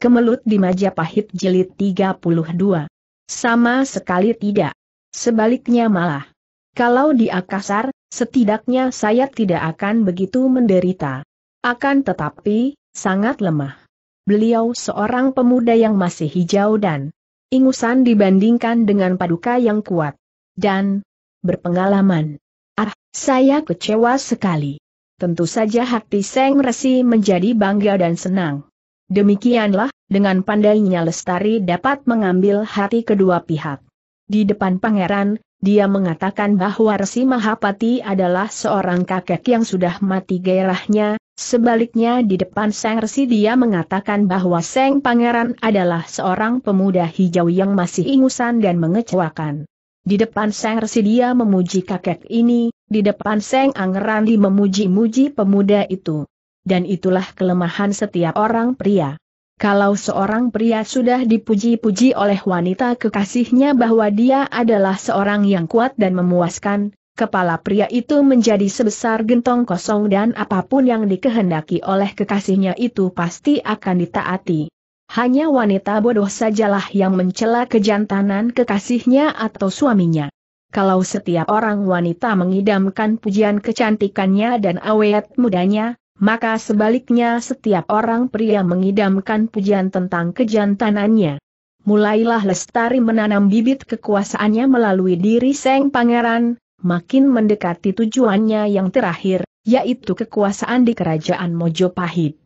Kemelut di Majapahit Jilid 32. Sama sekali tidak. Sebaliknya malah. Kalau di Akasar, setidaknya saya tidak akan begitu menderita. Akan tetapi, sangat lemah. Beliau seorang pemuda yang masih hijau dan ingusan dibandingkan dengan paduka yang kuat. Dan berpengalaman. Ah, saya kecewa sekali. Tentu saja hati Seng Resi menjadi bangga dan senang. Demikianlah, dengan pandainya Lestari dapat mengambil hati kedua pihak. Di depan pangeran, dia mengatakan bahwa Resi Mahapati adalah seorang kakek yang sudah mati gairahnya, sebaliknya di depan Seng Resi dia mengatakan bahwa Seng Pangeran adalah seorang pemuda hijau yang masih ingusan dan mengecewakan. Di depan Seng Resi dia memuji kakek ini, di depan Seng Angerandi memuji-muji pemuda itu dan itulah kelemahan setiap orang pria. Kalau seorang pria sudah dipuji-puji oleh wanita kekasihnya bahwa dia adalah seorang yang kuat dan memuaskan, kepala pria itu menjadi sebesar gentong kosong dan apapun yang dikehendaki oleh kekasihnya itu pasti akan ditaati. Hanya wanita bodoh sajalah yang mencela kejantanan kekasihnya atau suaminya. Kalau setiap orang wanita mengidamkan pujian kecantikannya dan awet mudanya, maka sebaliknya setiap orang pria mengidamkan pujian tentang kejantanannya. Mulailah Lestari menanam bibit kekuasaannya melalui diri Seng Pangeran, makin mendekati tujuannya yang terakhir, yaitu kekuasaan di kerajaan Mojopahit.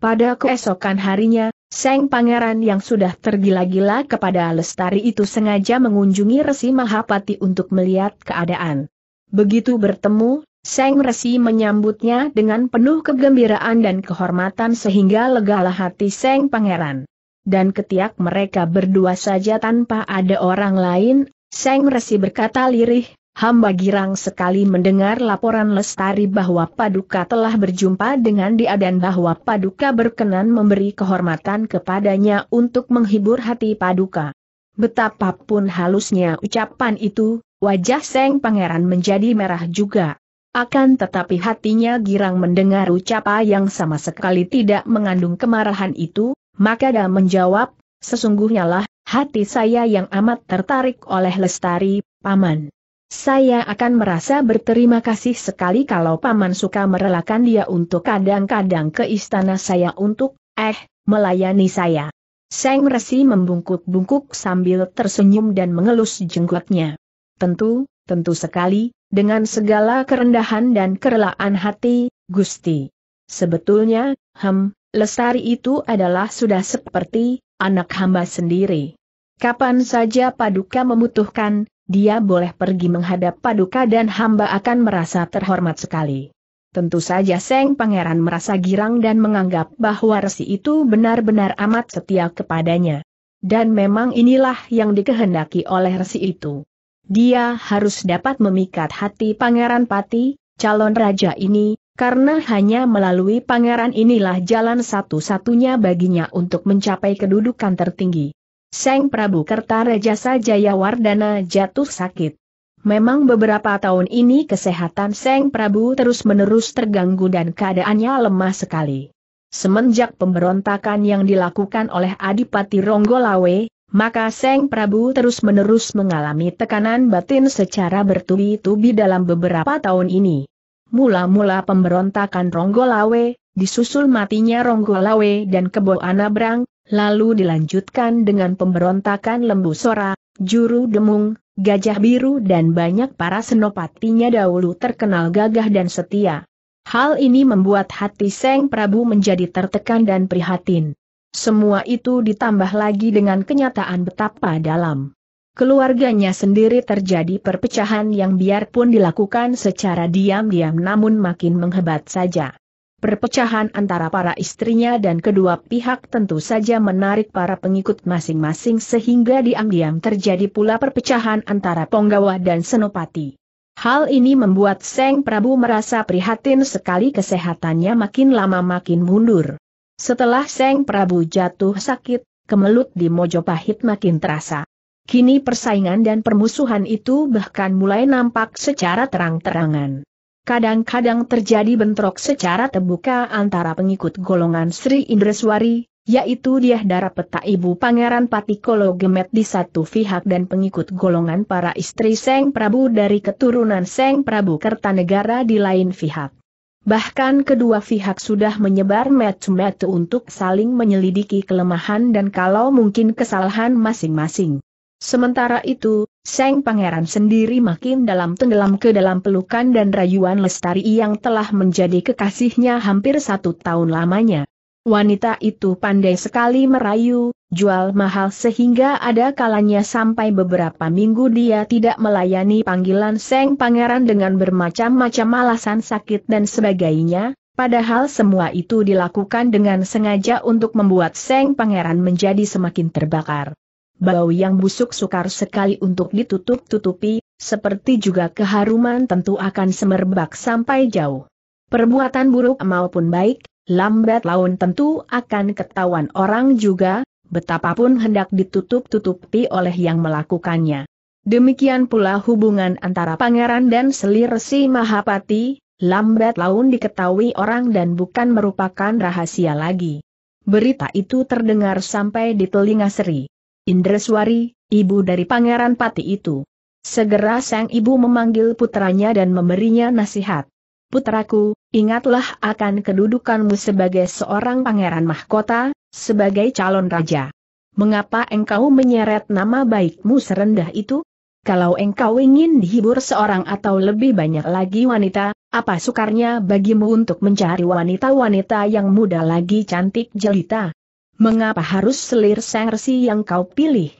Pada keesokan harinya, Seng Pangeran yang sudah tergila-gila kepada Lestari itu sengaja mengunjungi Resi Mahapati untuk melihat keadaan. Begitu bertemu, Seng Resi menyambutnya dengan penuh kegembiraan dan kehormatan sehingga legalah hati Seng Pangeran. Dan ketiak mereka berdua saja tanpa ada orang lain, Seng Resi berkata lirih, hamba girang sekali mendengar laporan Lestari bahwa Paduka telah berjumpa dengan dia dan bahwa Paduka berkenan memberi kehormatan kepadanya untuk menghibur hati Paduka. Betapapun halusnya ucapan itu, wajah Seng Pangeran menjadi merah juga. Akan tetapi hatinya girang mendengar ucapan yang sama sekali tidak mengandung kemarahan itu, maka dia menjawab, sesungguhnya lah, hati saya yang amat tertarik oleh Lestari, Paman. Saya akan merasa berterima kasih sekali kalau Paman suka merelakan dia untuk kadang-kadang ke istana saya untuk, eh, melayani saya. Seng Resi membungkuk-bungkuk sambil tersenyum dan mengelus jenggotnya. Tentu, tentu sekali, dengan segala kerendahan dan kerelaan hati, Gusti. Sebetulnya, hem, Lestari itu adalah sudah seperti anak hamba sendiri. Kapan saja Paduka membutuhkan, dia boleh pergi menghadap Paduka dan hamba akan merasa terhormat sekali. Tentu saja Seng Pangeran merasa girang dan menganggap bahwa resi itu benar-benar amat setia kepadanya. Dan memang inilah yang dikehendaki oleh resi itu. Dia harus dapat memikat hati Pangeran Pati, calon raja ini, karena hanya melalui pangeran inilah jalan satu-satunya baginya untuk mencapai kedudukan tertinggi. Seng Prabu Kertarajasa Jayawardana jatuh sakit. Memang beberapa tahun ini kesehatan Seng Prabu terus-menerus terganggu dan keadaannya lemah sekali. Semenjak pemberontakan yang dilakukan oleh Adipati Ronggolawe, maka Seng Prabu terus-menerus mengalami tekanan batin secara bertubi-tubi dalam beberapa tahun ini. Mula-mula pemberontakan Ronggolawe, disusul matinya Ronggolawe dan Kebo Anabrang, lalu dilanjutkan dengan pemberontakan Lembu Sora, Juru Demung, Gajah Biru dan banyak para senopatinya dahulu terkenal gagah dan setia. Hal ini membuat hati Seng Prabu menjadi tertekan dan prihatin. Semua itu ditambah lagi dengan kenyataan betapa dalam keluarganya sendiri terjadi perpecahan yang biarpun dilakukan secara diam-diam namun makin menghebat saja. Perpecahan antara para istrinya dan kedua pihak tentu saja menarik para pengikut masing-masing sehingga diam-diam terjadi pula perpecahan antara Ponggawa dan Senopati. Hal ini membuat Seng Prabu merasa prihatin sekali kesehatannya makin lama makin mundur. Setelah Seng Prabu jatuh sakit, kemelut di Mojopahit makin terasa. Kini persaingan dan permusuhan itu bahkan mulai nampak secara terang-terangan. Kadang-kadang terjadi bentrok secara terbuka antara pengikut golongan Sri Indraswari, yaitu dia darah Peta Ibu Pangeran Patikolo Gemet di satu pihak dan pengikut golongan para istri Seng Prabu dari keturunan Seng Prabu Kertanegara di lain pihak. Bahkan kedua pihak sudah menyebar metu-metu untuk saling menyelidiki kelemahan dan kalau mungkin kesalahan masing-masing. Sementara itu, Seng Pangeran sendiri makin dalam tenggelam ke dalam pelukan dan rayuan Lestari yang telah menjadi kekasihnya hampir satu tahun lamanya. Wanita itu pandai sekali merayu, jual mahal sehingga ada kalanya sampai beberapa minggu dia tidak melayani panggilan Seng Pangeran dengan bermacam-macam alasan sakit dan sebagainya, padahal semua itu dilakukan dengan sengaja untuk membuat Seng Pangeran menjadi semakin terbakar. Bau yang busuk sukar sekali untuk ditutup-tutupi, seperti juga keharuman tentu akan semerbak sampai jauh. Perbuatan buruk maupun baik, lambat laun tentu akan ketahuan orang juga, betapapun hendak ditutup-tutupi oleh yang melakukannya. Demikian pula hubungan antara pangeran dan selir si Mahapati, lambat laun diketahui orang dan bukan merupakan rahasia lagi. Berita itu terdengar sampai di telinga Sri. Indreswari, ibu dari pangeran Pati itu. Segera sang ibu memanggil putranya dan memberinya nasihat. Putraku, ingatlah akan kedudukanmu sebagai seorang pangeran mahkota, sebagai calon raja. Mengapa engkau menyeret nama baikmu serendah itu? Kalau engkau ingin dihibur seorang atau lebih banyak lagi wanita, apa sukarnya bagimu untuk mencari wanita-wanita yang muda lagi cantik jelita? Mengapa harus selir Seng Resi yang kau pilih?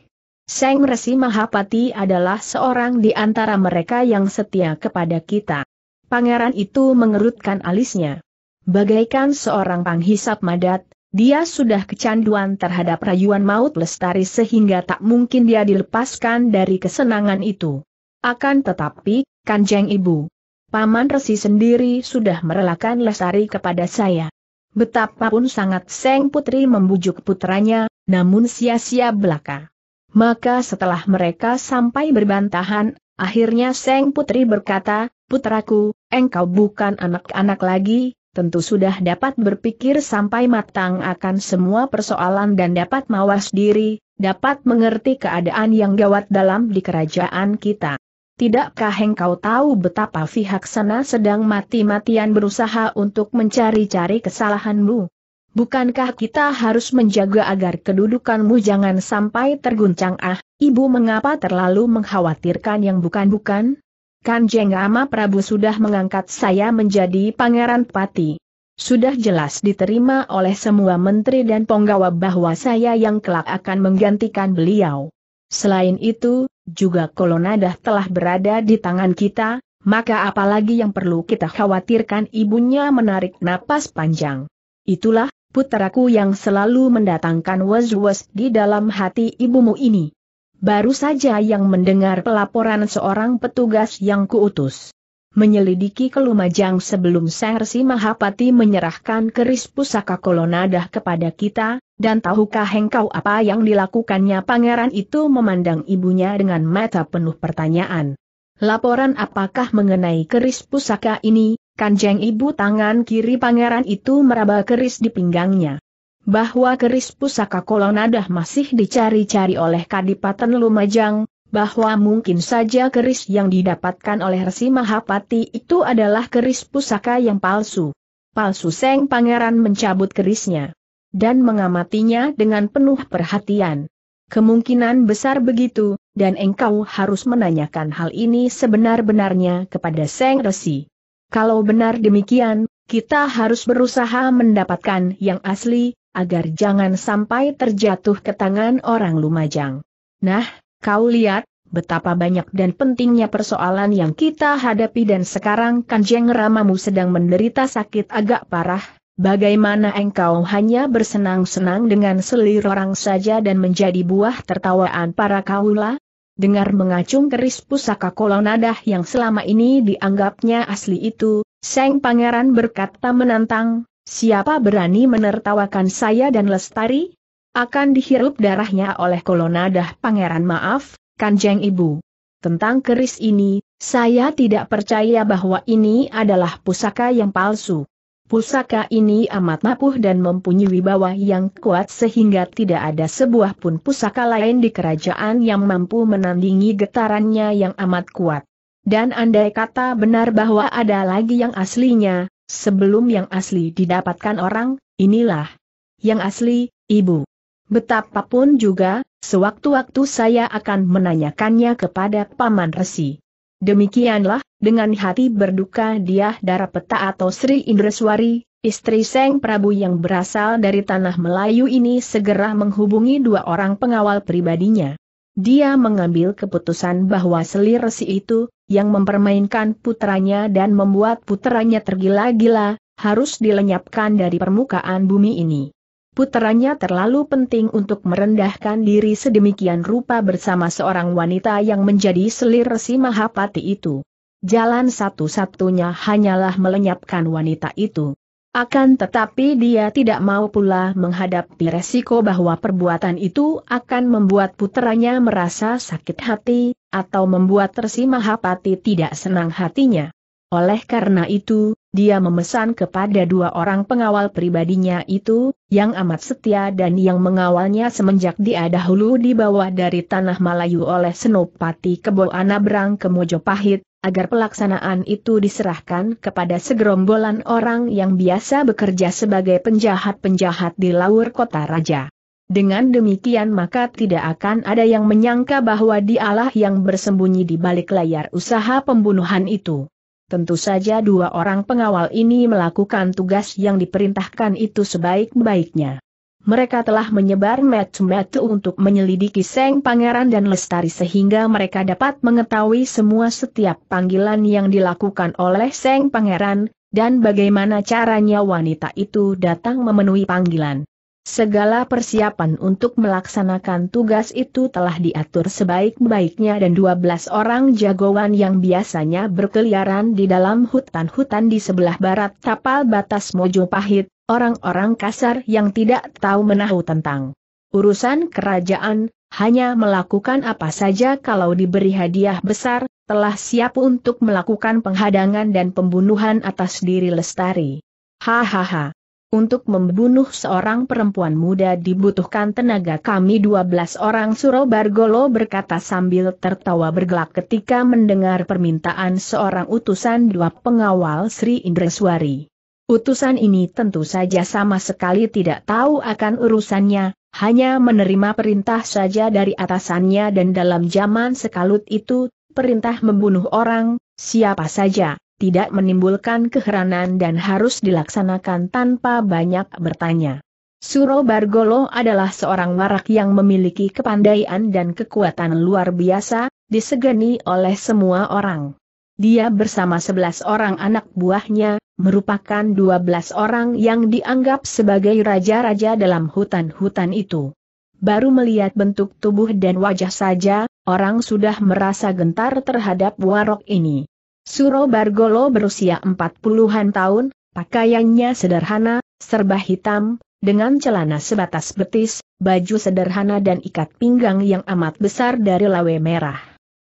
Seng Resi Mahapati adalah seorang di antara mereka yang setia kepada kita. Pangeran itu mengerutkan alisnya. Bagaikan seorang panghisap madat, dia sudah kecanduan terhadap rayuan maut lestari sehingga tak mungkin dia dilepaskan dari kesenangan itu. Akan tetapi, Kanjeng Ibu, Paman Resi sendiri sudah merelakan lestari kepada saya. Betapapun sangat Seng Putri membujuk putranya, namun sia-sia belaka. Maka setelah mereka sampai berbantahan, akhirnya Seng Putri berkata, Putraku, engkau bukan anak-anak lagi, tentu sudah dapat berpikir sampai matang akan semua persoalan dan dapat mawas diri, dapat mengerti keadaan yang gawat dalam di kerajaan kita. Tidakkah engkau tahu betapa pihak sana sedang mati-matian berusaha untuk mencari-cari kesalahanmu? Bukankah kita harus menjaga agar kedudukanmu jangan sampai terguncang ah, ibu mengapa terlalu mengkhawatirkan yang bukan-bukan? Kanjeng Rama Prabu sudah mengangkat saya menjadi pangeran pati. Sudah jelas diterima oleh semua menteri dan penggawa bahwa saya yang kelak akan menggantikan beliau. Selain itu, juga kolonadah telah berada di tangan kita, maka apalagi yang perlu kita khawatirkan ibunya menarik napas panjang. Itulah, puteraku yang selalu mendatangkan was-was di dalam hati ibumu ini baru saja yang mendengar pelaporan seorang petugas yang kuutus. Menyelidiki kelumajang sebelum Sersi Mahapati menyerahkan keris pusaka kolonadah kepada kita, dan tahukah engkau apa yang dilakukannya pangeran itu memandang ibunya dengan mata penuh pertanyaan. Laporan apakah mengenai keris pusaka ini, kanjeng ibu tangan kiri pangeran itu meraba keris di pinggangnya bahwa keris pusaka kolonadah masih dicari-cari oleh Kadipaten Lumajang, bahwa mungkin saja keris yang didapatkan oleh Resi Mahapati itu adalah keris pusaka yang palsu. Palsu Seng Pangeran mencabut kerisnya dan mengamatinya dengan penuh perhatian. Kemungkinan besar begitu, dan engkau harus menanyakan hal ini sebenar-benarnya kepada Seng Resi. Kalau benar demikian, kita harus berusaha mendapatkan yang asli, agar jangan sampai terjatuh ke tangan orang Lumajang. Nah, kau lihat, betapa banyak dan pentingnya persoalan yang kita hadapi dan sekarang Kanjeng Ramamu sedang menderita sakit agak parah, bagaimana engkau hanya bersenang-senang dengan selir orang saja dan menjadi buah tertawaan para kaula? Dengar mengacung keris pusaka kolonadah yang selama ini dianggapnya asli itu, Seng Pangeran berkata menantang, Siapa berani menertawakan saya dan Lestari? Akan dihirup darahnya oleh kolonadah pangeran maaf, kanjeng ibu. Tentang keris ini, saya tidak percaya bahwa ini adalah pusaka yang palsu. Pusaka ini amat mapuh dan mempunyai wibawa yang kuat sehingga tidak ada sebuah pun pusaka lain di kerajaan yang mampu menandingi getarannya yang amat kuat. Dan andai kata benar bahwa ada lagi yang aslinya, Sebelum yang asli didapatkan orang, inilah yang asli, Ibu. Betapapun juga, sewaktu-waktu saya akan menanyakannya kepada Paman Resi. Demikianlah, dengan hati berduka dia darah peta atau Sri Indraswari, istri Seng Prabu yang berasal dari tanah Melayu ini segera menghubungi dua orang pengawal pribadinya. Dia mengambil keputusan bahwa selir resi itu, yang mempermainkan putranya dan membuat putranya tergila-gila, harus dilenyapkan dari permukaan bumi ini. Putranya terlalu penting untuk merendahkan diri sedemikian rupa bersama seorang wanita yang menjadi selir resi Mahapati itu. Jalan satu-satunya hanyalah melenyapkan wanita itu. Akan tetapi dia tidak mau pula menghadapi resiko bahwa perbuatan itu akan membuat putranya merasa sakit hati, atau membuat tersimahapati tidak senang hatinya. Oleh karena itu, dia memesan kepada dua orang pengawal pribadinya itu, yang amat setia dan yang mengawalnya semenjak dia dahulu bawah dari Tanah Melayu oleh Senopati Kebo Anabrang ke Mojopahit, agar pelaksanaan itu diserahkan kepada segerombolan orang yang biasa bekerja sebagai penjahat-penjahat di laur kota raja. Dengan demikian maka tidak akan ada yang menyangka bahwa dialah yang bersembunyi di balik layar usaha pembunuhan itu. Tentu saja dua orang pengawal ini melakukan tugas yang diperintahkan itu sebaik-baiknya. Mereka telah menyebar metu-metu untuk menyelidiki Seng Pangeran dan Lestari sehingga mereka dapat mengetahui semua setiap panggilan yang dilakukan oleh Seng Pangeran, dan bagaimana caranya wanita itu datang memenuhi panggilan. Segala persiapan untuk melaksanakan tugas itu telah diatur sebaik-baiknya dan 12 orang jagoan yang biasanya berkeliaran di dalam hutan-hutan di sebelah barat tapal batas Pahit, orang-orang kasar yang tidak tahu menahu tentang urusan kerajaan, hanya melakukan apa saja kalau diberi hadiah besar, telah siap untuk melakukan penghadangan dan pembunuhan atas diri Lestari. Hahaha. Untuk membunuh seorang perempuan muda dibutuhkan tenaga kami 12 orang Suro Bargolo berkata sambil tertawa bergelak ketika mendengar permintaan seorang utusan dua pengawal Sri Indreswari. Utusan ini tentu saja sama sekali tidak tahu akan urusannya, hanya menerima perintah saja dari atasannya dan dalam zaman sekalut itu, perintah membunuh orang, siapa saja, tidak menimbulkan keheranan dan harus dilaksanakan tanpa banyak bertanya. Suro Bargolo adalah seorang warak yang memiliki kepandaian dan kekuatan luar biasa, disegani oleh semua orang. Dia bersama 11 orang anak buahnya, merupakan 12 orang yang dianggap sebagai raja-raja dalam hutan-hutan itu. Baru melihat bentuk tubuh dan wajah saja, orang sudah merasa gentar terhadap warok ini. Suro Bargolo berusia 40-an tahun, pakaiannya sederhana, serba hitam, dengan celana sebatas betis, baju sederhana dan ikat pinggang yang amat besar dari lawe merah.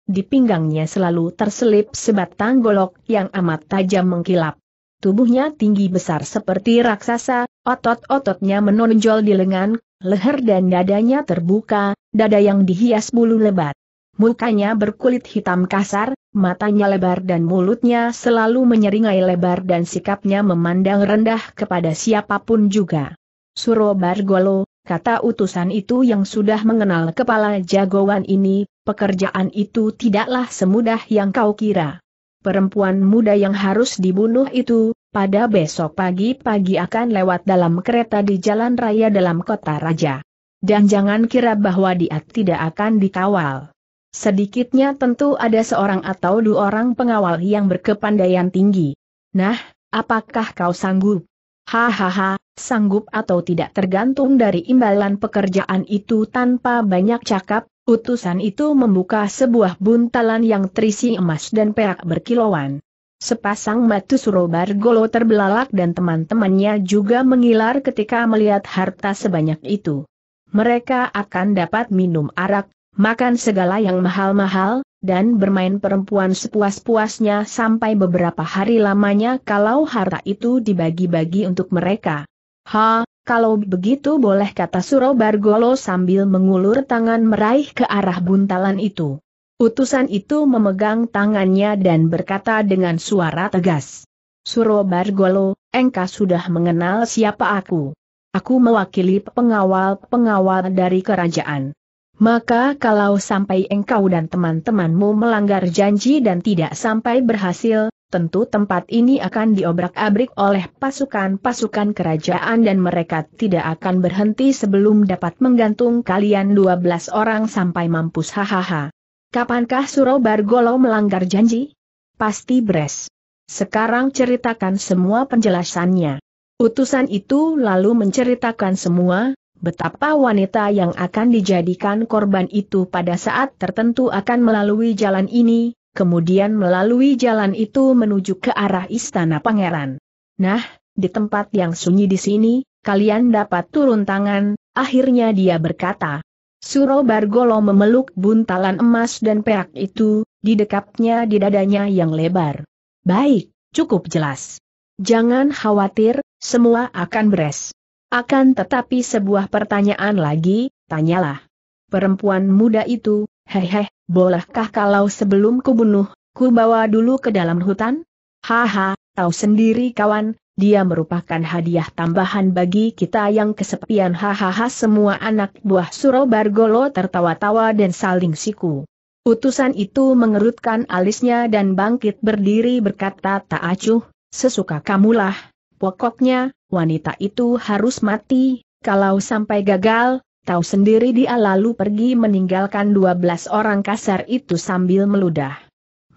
Di pinggangnya selalu terselip sebatang golok yang amat tajam mengkilap. Tubuhnya tinggi besar seperti raksasa, otot-ototnya menonjol di lengan, leher dan dadanya terbuka, dada yang dihias bulu lebat. Mukanya berkulit hitam kasar, matanya lebar dan mulutnya selalu menyeringai lebar dan sikapnya memandang rendah kepada siapapun juga. Suro Bargolo, kata utusan itu yang sudah mengenal kepala jagoan ini, pekerjaan itu tidaklah semudah yang kau kira. Perempuan muda yang harus dibunuh itu, pada besok pagi-pagi akan lewat dalam kereta di jalan raya dalam kota raja. Dan jangan kira bahwa dia tidak akan dikawal. Sedikitnya tentu ada seorang atau dua orang pengawal yang berkepandaian tinggi. Nah, apakah kau sanggup? Hahaha, sanggup atau tidak tergantung dari imbalan pekerjaan itu tanpa banyak cakap, utusan itu membuka sebuah buntalan yang terisi emas dan perak berkilauan. Sepasang matu surobar golo terbelalak dan teman-temannya juga mengilar ketika melihat harta sebanyak itu. Mereka akan dapat minum arak, makan segala yang mahal-mahal, dan bermain perempuan sepuas-puasnya sampai beberapa hari lamanya kalau harta itu dibagi-bagi untuk mereka. Ha, kalau begitu boleh kata Suro Bargolo sambil mengulur tangan meraih ke arah buntalan itu. Utusan itu memegang tangannya dan berkata dengan suara tegas. Suro Bargolo, engkau sudah mengenal siapa aku. Aku mewakili pengawal-pengawal dari kerajaan. Maka kalau sampai engkau dan teman-temanmu melanggar janji dan tidak sampai berhasil, tentu tempat ini akan diobrak-abrik oleh pasukan-pasukan kerajaan dan mereka tidak akan berhenti sebelum dapat menggantung kalian 12 orang sampai mampus hahaha. Kapankah Suro Bargolo melanggar janji? Pasti beres. Sekarang ceritakan semua penjelasannya. Utusan itu lalu menceritakan semua, Betapa wanita yang akan dijadikan korban itu pada saat tertentu akan melalui jalan ini, kemudian melalui jalan itu menuju ke arah istana pangeran. Nah, di tempat yang sunyi di sini, kalian dapat turun tangan, akhirnya dia berkata. Suro Bargolo memeluk buntalan emas dan perak itu, di didekapnya di dadanya yang lebar. Baik, cukup jelas. Jangan khawatir, semua akan beres. Akan tetapi sebuah pertanyaan lagi, tanyalah. Perempuan muda itu, hehe, bolehkah kalau sebelum kubunuh, ku bawa dulu ke dalam hutan? Haha, tahu sendiri kawan, dia merupakan hadiah tambahan bagi kita yang kesepian hahaha semua anak buah Bargolo tertawa-tawa dan saling siku. Utusan itu mengerutkan alisnya dan bangkit berdiri berkata tak acuh, sesuka kamulah, pokoknya, wanita itu harus mati, kalau sampai gagal, tahu sendiri dia lalu pergi meninggalkan 12 orang kasar itu sambil meludah.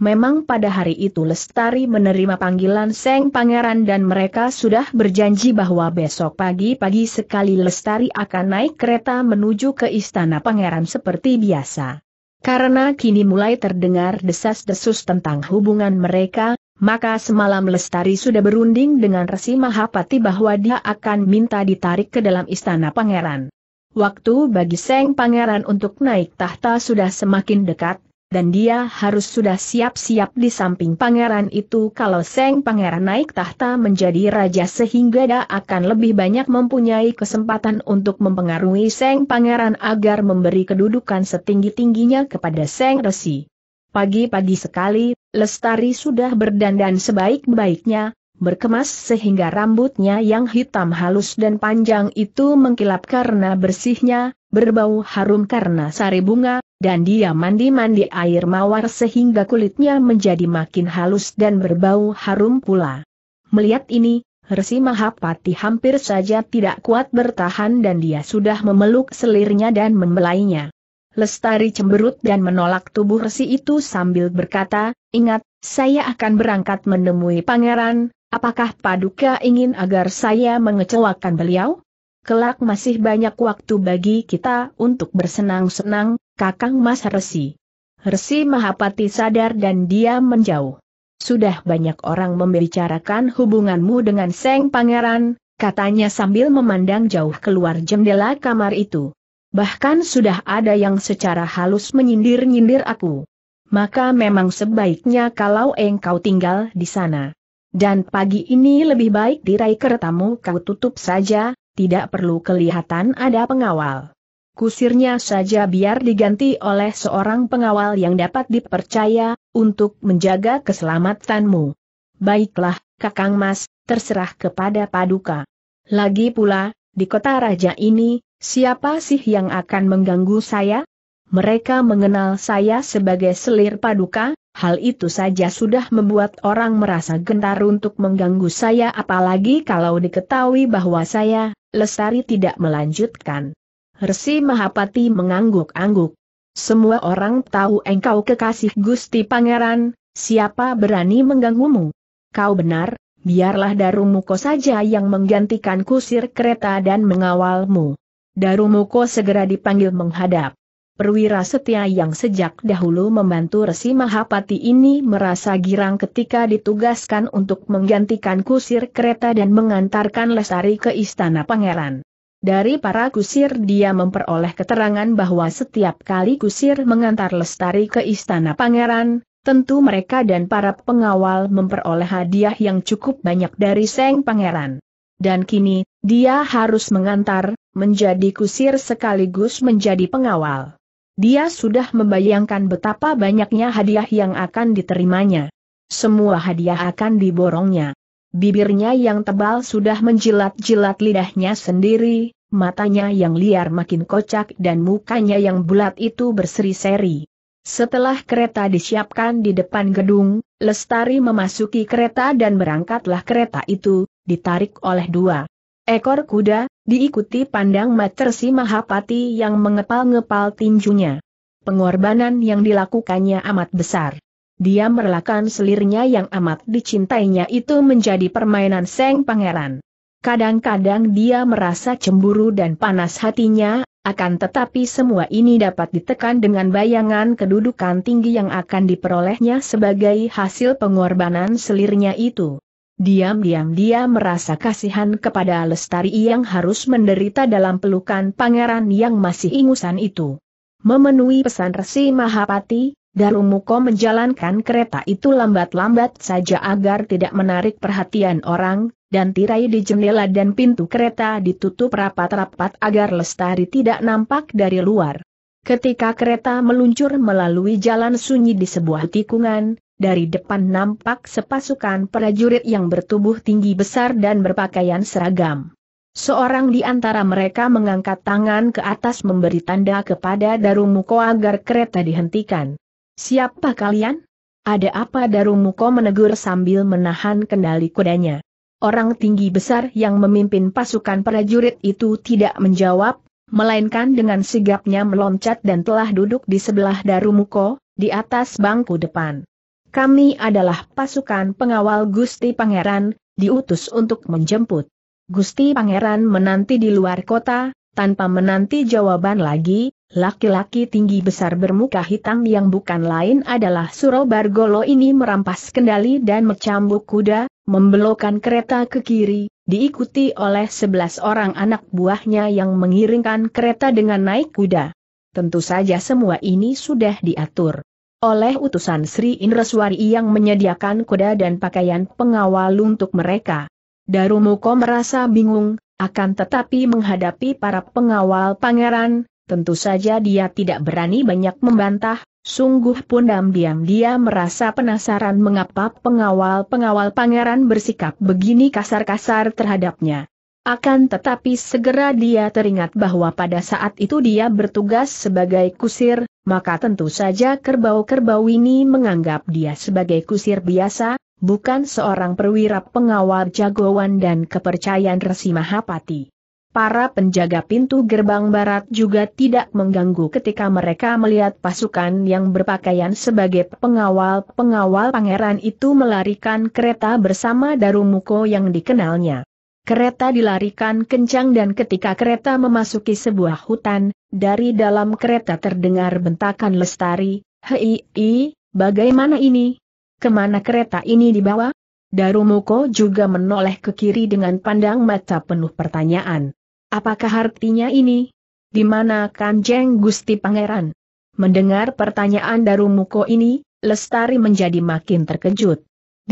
Memang pada hari itu Lestari menerima panggilan Seng Pangeran dan mereka sudah berjanji bahwa besok pagi-pagi sekali Lestari akan naik kereta menuju ke istana pangeran seperti biasa. Karena kini mulai terdengar desas-desus tentang hubungan mereka, maka semalam Lestari sudah berunding dengan Resi Mahapati bahwa dia akan minta ditarik ke dalam istana pangeran. Waktu bagi Seng Pangeran untuk naik tahta sudah semakin dekat, dan dia harus sudah siap-siap di samping pangeran itu kalau Seng Pangeran naik tahta menjadi raja sehingga dia akan lebih banyak mempunyai kesempatan untuk mempengaruhi Seng Pangeran agar memberi kedudukan setinggi-tingginya kepada Seng Resi. Pagi-pagi sekali, Lestari sudah berdandan sebaik-baiknya, berkemas sehingga rambutnya yang hitam halus dan panjang itu mengkilap karena bersihnya, berbau harum karena sari bunga, dan dia mandi-mandi air mawar sehingga kulitnya menjadi makin halus dan berbau harum pula. Melihat ini, Resi Mahapati hampir saja tidak kuat bertahan dan dia sudah memeluk selirnya dan membelainya. Lestari cemberut dan menolak tubuh resi itu sambil berkata, ingat, saya akan berangkat menemui pangeran, apakah Paduka ingin agar saya mengecewakan beliau? Kelak masih banyak waktu bagi kita untuk bersenang-senang, kakang mas resi. Resi Mahapati sadar dan dia menjauh. Sudah banyak orang membicarakan hubunganmu dengan Seng Pangeran, katanya sambil memandang jauh keluar jendela kamar itu. Bahkan sudah ada yang secara halus menyindir-nyindir aku. Maka memang sebaiknya kalau engkau tinggal di sana. Dan pagi ini lebih baik tirai kertamu kau tutup saja, tidak perlu kelihatan ada pengawal. Kusirnya saja biar diganti oleh seorang pengawal yang dapat dipercaya, untuk menjaga keselamatanmu. Baiklah, Kakang Mas, terserah kepada Paduka. Lagi pula, di kota raja ini, Siapa sih yang akan mengganggu saya? Mereka mengenal saya sebagai selir paduka, hal itu saja sudah membuat orang merasa gentar untuk mengganggu saya apalagi kalau diketahui bahwa saya, Lestari tidak melanjutkan. Resi Mahapati mengangguk-angguk. Semua orang tahu engkau kekasih Gusti Pangeran, siapa berani mengganggumu? Kau benar, biarlah Darumuko saja yang menggantikan kusir kereta dan mengawalmu. Darumoko segera dipanggil menghadap. Perwira setia yang sejak dahulu membantu Resi Mahapati ini merasa girang ketika ditugaskan untuk menggantikan kusir kereta dan mengantarkan Lesari ke istana pangeran. Dari para kusir dia memperoleh keterangan bahwa setiap kali kusir mengantar Lestari ke istana pangeran, tentu mereka dan para pengawal memperoleh hadiah yang cukup banyak dari Seng Pangeran. Dan kini, dia harus mengantar, menjadi kusir sekaligus menjadi pengawal. Dia sudah membayangkan betapa banyaknya hadiah yang akan diterimanya. Semua hadiah akan diborongnya. Bibirnya yang tebal sudah menjilat-jilat lidahnya sendiri, matanya yang liar makin kocak dan mukanya yang bulat itu berseri-seri. Setelah kereta disiapkan di depan gedung, Lestari memasuki kereta dan berangkatlah kereta itu, ditarik oleh dua ekor kuda, Diikuti pandang mata si Mahapati yang mengepal-ngepal tinjunya. Pengorbanan yang dilakukannya amat besar. Dia merelakan selirnya yang amat dicintainya itu menjadi permainan Seng Pangeran. Kadang-kadang dia merasa cemburu dan panas hatinya, akan tetapi semua ini dapat ditekan dengan bayangan kedudukan tinggi yang akan diperolehnya sebagai hasil pengorbanan selirnya itu. Diam-diam dia merasa kasihan kepada Lestari yang harus menderita dalam pelukan pangeran yang masih ingusan itu. Memenuhi pesan resi Mahapati, Darumuko menjalankan kereta itu lambat-lambat saja agar tidak menarik perhatian orang, dan tirai di jendela dan pintu kereta ditutup rapat-rapat agar Lestari tidak nampak dari luar. Ketika kereta meluncur melalui jalan sunyi di sebuah tikungan, dari depan nampak sepasukan prajurit yang bertubuh tinggi besar dan berpakaian seragam. Seorang di antara mereka mengangkat tangan ke atas memberi tanda kepada Darumuko agar kereta dihentikan. Siapa kalian? Ada apa Darumuko menegur sambil menahan kendali kudanya. Orang tinggi besar yang memimpin pasukan prajurit itu tidak menjawab, melainkan dengan sigapnya meloncat dan telah duduk di sebelah Darumuko, di atas bangku depan. Kami adalah pasukan pengawal Gusti Pangeran, diutus untuk menjemput. Gusti Pangeran menanti di luar kota, tanpa menanti jawaban lagi, laki-laki tinggi besar bermuka hitam yang bukan lain adalah Suro Bargolo ini merampas kendali dan mencambuk kuda, membelokkan kereta ke kiri, diikuti oleh sebelas orang anak buahnya yang mengiringkan kereta dengan naik kuda. Tentu saja semua ini sudah diatur oleh utusan Sri Indraswari yang menyediakan kuda dan pakaian pengawal untuk mereka. Darumuko merasa bingung, akan tetapi menghadapi para pengawal pangeran, tentu saja dia tidak berani banyak membantah, sungguh pun diam-diam dia merasa penasaran mengapa pengawal-pengawal pangeran bersikap begini kasar-kasar terhadapnya. Akan tetapi segera dia teringat bahwa pada saat itu dia bertugas sebagai kusir, maka tentu saja kerbau-kerbau ini menganggap dia sebagai kusir biasa, bukan seorang perwira pengawal jagoan dan kepercayaan Resi Mahapati. Para penjaga pintu gerbang barat juga tidak mengganggu ketika mereka melihat pasukan yang berpakaian sebagai pengawal-pengawal pangeran itu melarikan kereta bersama Darumuko yang dikenalnya. Kereta dilarikan kencang dan ketika kereta memasuki sebuah hutan, dari dalam kereta terdengar bentakan lestari, Hei, i, bagaimana ini? Kemana kereta ini dibawa? Darumuko juga menoleh ke kiri dengan pandang mata penuh pertanyaan. Apakah artinya ini? Di mana Kanjeng Gusti Pangeran? Mendengar pertanyaan Darumuko ini, Lestari menjadi makin terkejut.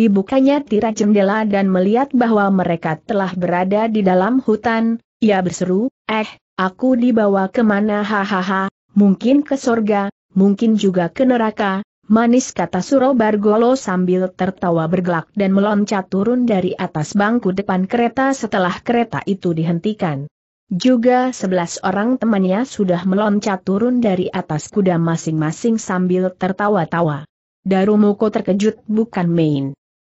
Dibukanya tirai jendela dan melihat bahwa mereka telah berada di dalam hutan, ia berseru, eh, aku dibawa kemana hahaha, mungkin ke sorga, mungkin juga ke neraka, manis kata Suro Bargolo sambil tertawa bergelak dan meloncat turun dari atas bangku depan kereta setelah kereta itu dihentikan. Juga sebelas orang temannya sudah meloncat turun dari atas kuda masing-masing sambil tertawa-tawa. Darumoko terkejut bukan main.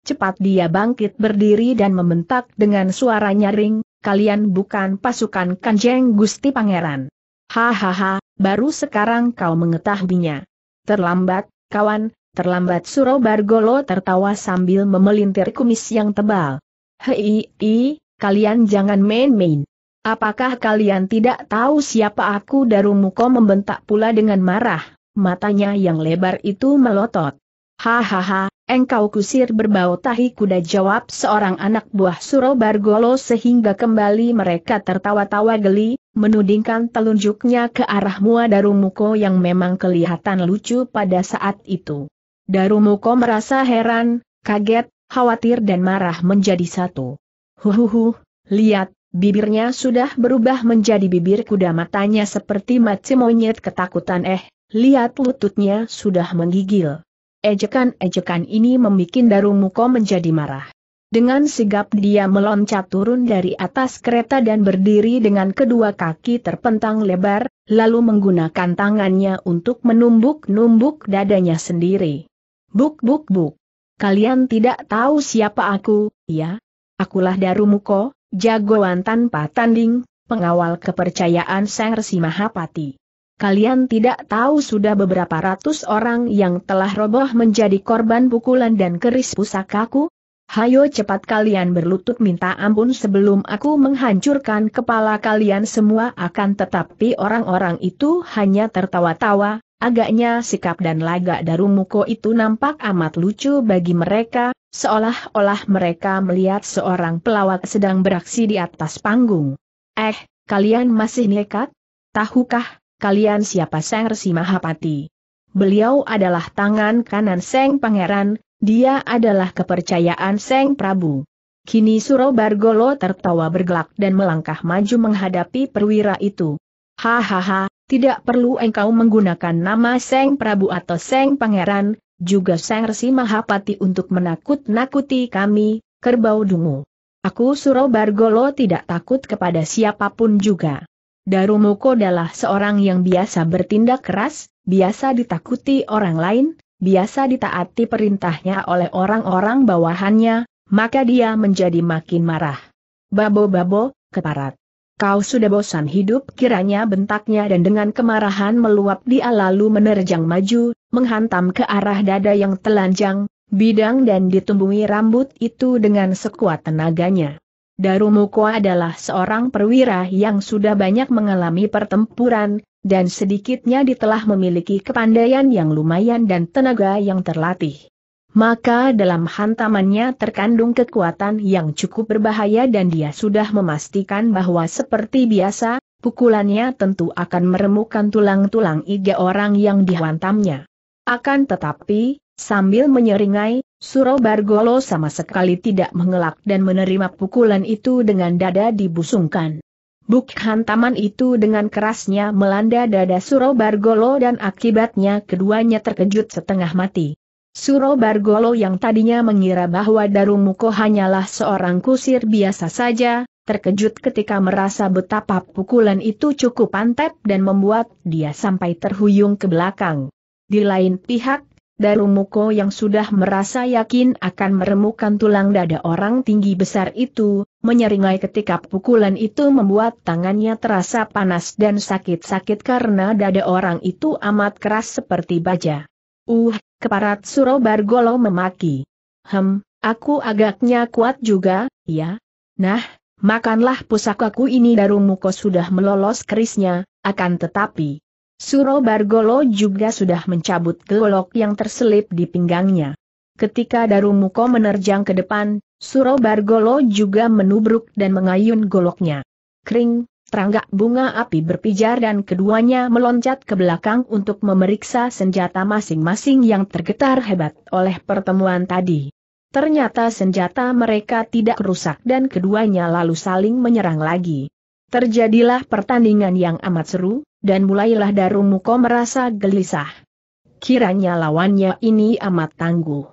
Cepat dia bangkit berdiri dan membentak dengan suara nyaring, kalian bukan pasukan kanjeng Gusti Pangeran. Hahaha, baru sekarang kau mengetahuinya. Terlambat, kawan, terlambat Suro Bargolo tertawa sambil memelintir kumis yang tebal. Hei, i, kalian jangan main-main. Apakah kalian tidak tahu siapa aku Darumuko membentak pula dengan marah, matanya yang lebar itu melotot. Hahaha, Engkau kusir berbau tahi kuda jawab seorang anak buah Suro Bargolo sehingga kembali mereka tertawa-tawa geli, menudingkan telunjuknya ke arah Mua Darumuko yang memang kelihatan lucu pada saat itu. Darumuko merasa heran, kaget, khawatir dan marah menjadi satu. Huhuhu, lihat, bibirnya sudah berubah menjadi bibir kuda matanya seperti macam monyet ketakutan eh, lihat lututnya sudah menggigil. Ejekan-ejekan ini membuat Daru Muko menjadi marah. Dengan sigap dia meloncat turun dari atas kereta dan berdiri dengan kedua kaki terpentang lebar, lalu menggunakan tangannya untuk menumbuk-numbuk dadanya sendiri. Buk buk buk. Kalian tidak tahu siapa aku, ya? Akulah Darumuko, jagoan tanpa tanding, pengawal kepercayaan Sang Resi Mahapati. Kalian tidak tahu sudah beberapa ratus orang yang telah roboh menjadi korban pukulan dan keris pusakaku? Hayo cepat kalian berlutut minta ampun sebelum aku menghancurkan kepala kalian semua akan tetapi orang-orang itu hanya tertawa-tawa, agaknya sikap dan lagak Darumuko itu nampak amat lucu bagi mereka, seolah-olah mereka melihat seorang pelawak sedang beraksi di atas panggung. Eh, kalian masih nekat? Tahukah, kalian siapa Seng Resi Mahapati? Beliau adalah tangan kanan Seng Pangeran, dia adalah kepercayaan Seng Prabu. Kini Suro Bargolo tertawa bergelak dan melangkah maju menghadapi perwira itu. Hahaha, tidak perlu engkau menggunakan nama Seng Prabu atau Seng Pangeran, juga Seng Resi Mahapati untuk menakut-nakuti kami, kerbau dungu. Aku Suro Bargolo tidak takut kepada siapapun juga. Darumoko adalah seorang yang biasa bertindak keras, biasa ditakuti orang lain, biasa ditaati perintahnya oleh orang-orang bawahannya, maka dia menjadi makin marah. Babo-babo, keparat. Kau sudah bosan hidup kiranya bentaknya dan dengan kemarahan meluap dia lalu menerjang maju, menghantam ke arah dada yang telanjang, bidang dan ditumbuhi rambut itu dengan sekuat tenaganya. Darumoko adalah seorang perwira yang sudah banyak mengalami pertempuran, dan sedikitnya ditelah memiliki kepandaian yang lumayan dan tenaga yang terlatih. Maka dalam hantamannya terkandung kekuatan yang cukup berbahaya dan dia sudah memastikan bahwa seperti biasa, pukulannya tentu akan meremukkan tulang-tulang iga orang yang dihantamnya. Akan tetapi, sambil menyeringai, Suro Bargolo sama sekali tidak mengelak dan menerima pukulan itu dengan dada dibusungkan. Buk hantaman itu dengan kerasnya melanda dada Suro Bargolo dan akibatnya keduanya terkejut setengah mati. Suro Bargolo yang tadinya mengira bahwa Darumuko hanyalah seorang kusir biasa saja, terkejut ketika merasa betapa pukulan itu cukup antep dan membuat dia sampai terhuyung ke belakang. Di lain pihak, Darumuko yang sudah merasa yakin akan meremukkan tulang dada orang tinggi besar itu, menyeringai ketika pukulan itu membuat tangannya terasa panas dan sakit-sakit karena dada orang itu amat keras seperti baja. Uh, keparat Suro Bargolo memaki. Hem, aku agaknya kuat juga, ya? Nah, makanlah pusakaku ini Darumuko sudah melolos kerisnya, akan tetapi, Suro Bargolo juga sudah mencabut golok yang terselip di pinggangnya. Ketika Darumuko menerjang ke depan, Suro Bargolo juga menubruk dan mengayun goloknya. Kring, teranggak bunga api berpijar dan keduanya meloncat ke belakang untuk memeriksa senjata masing-masing yang tergetar hebat oleh pertemuan tadi. Ternyata senjata mereka tidak rusak dan keduanya lalu saling menyerang lagi. Terjadilah pertandingan yang amat seru, dan mulailah Darumuko merasa gelisah. Kiranya lawannya ini amat tangguh.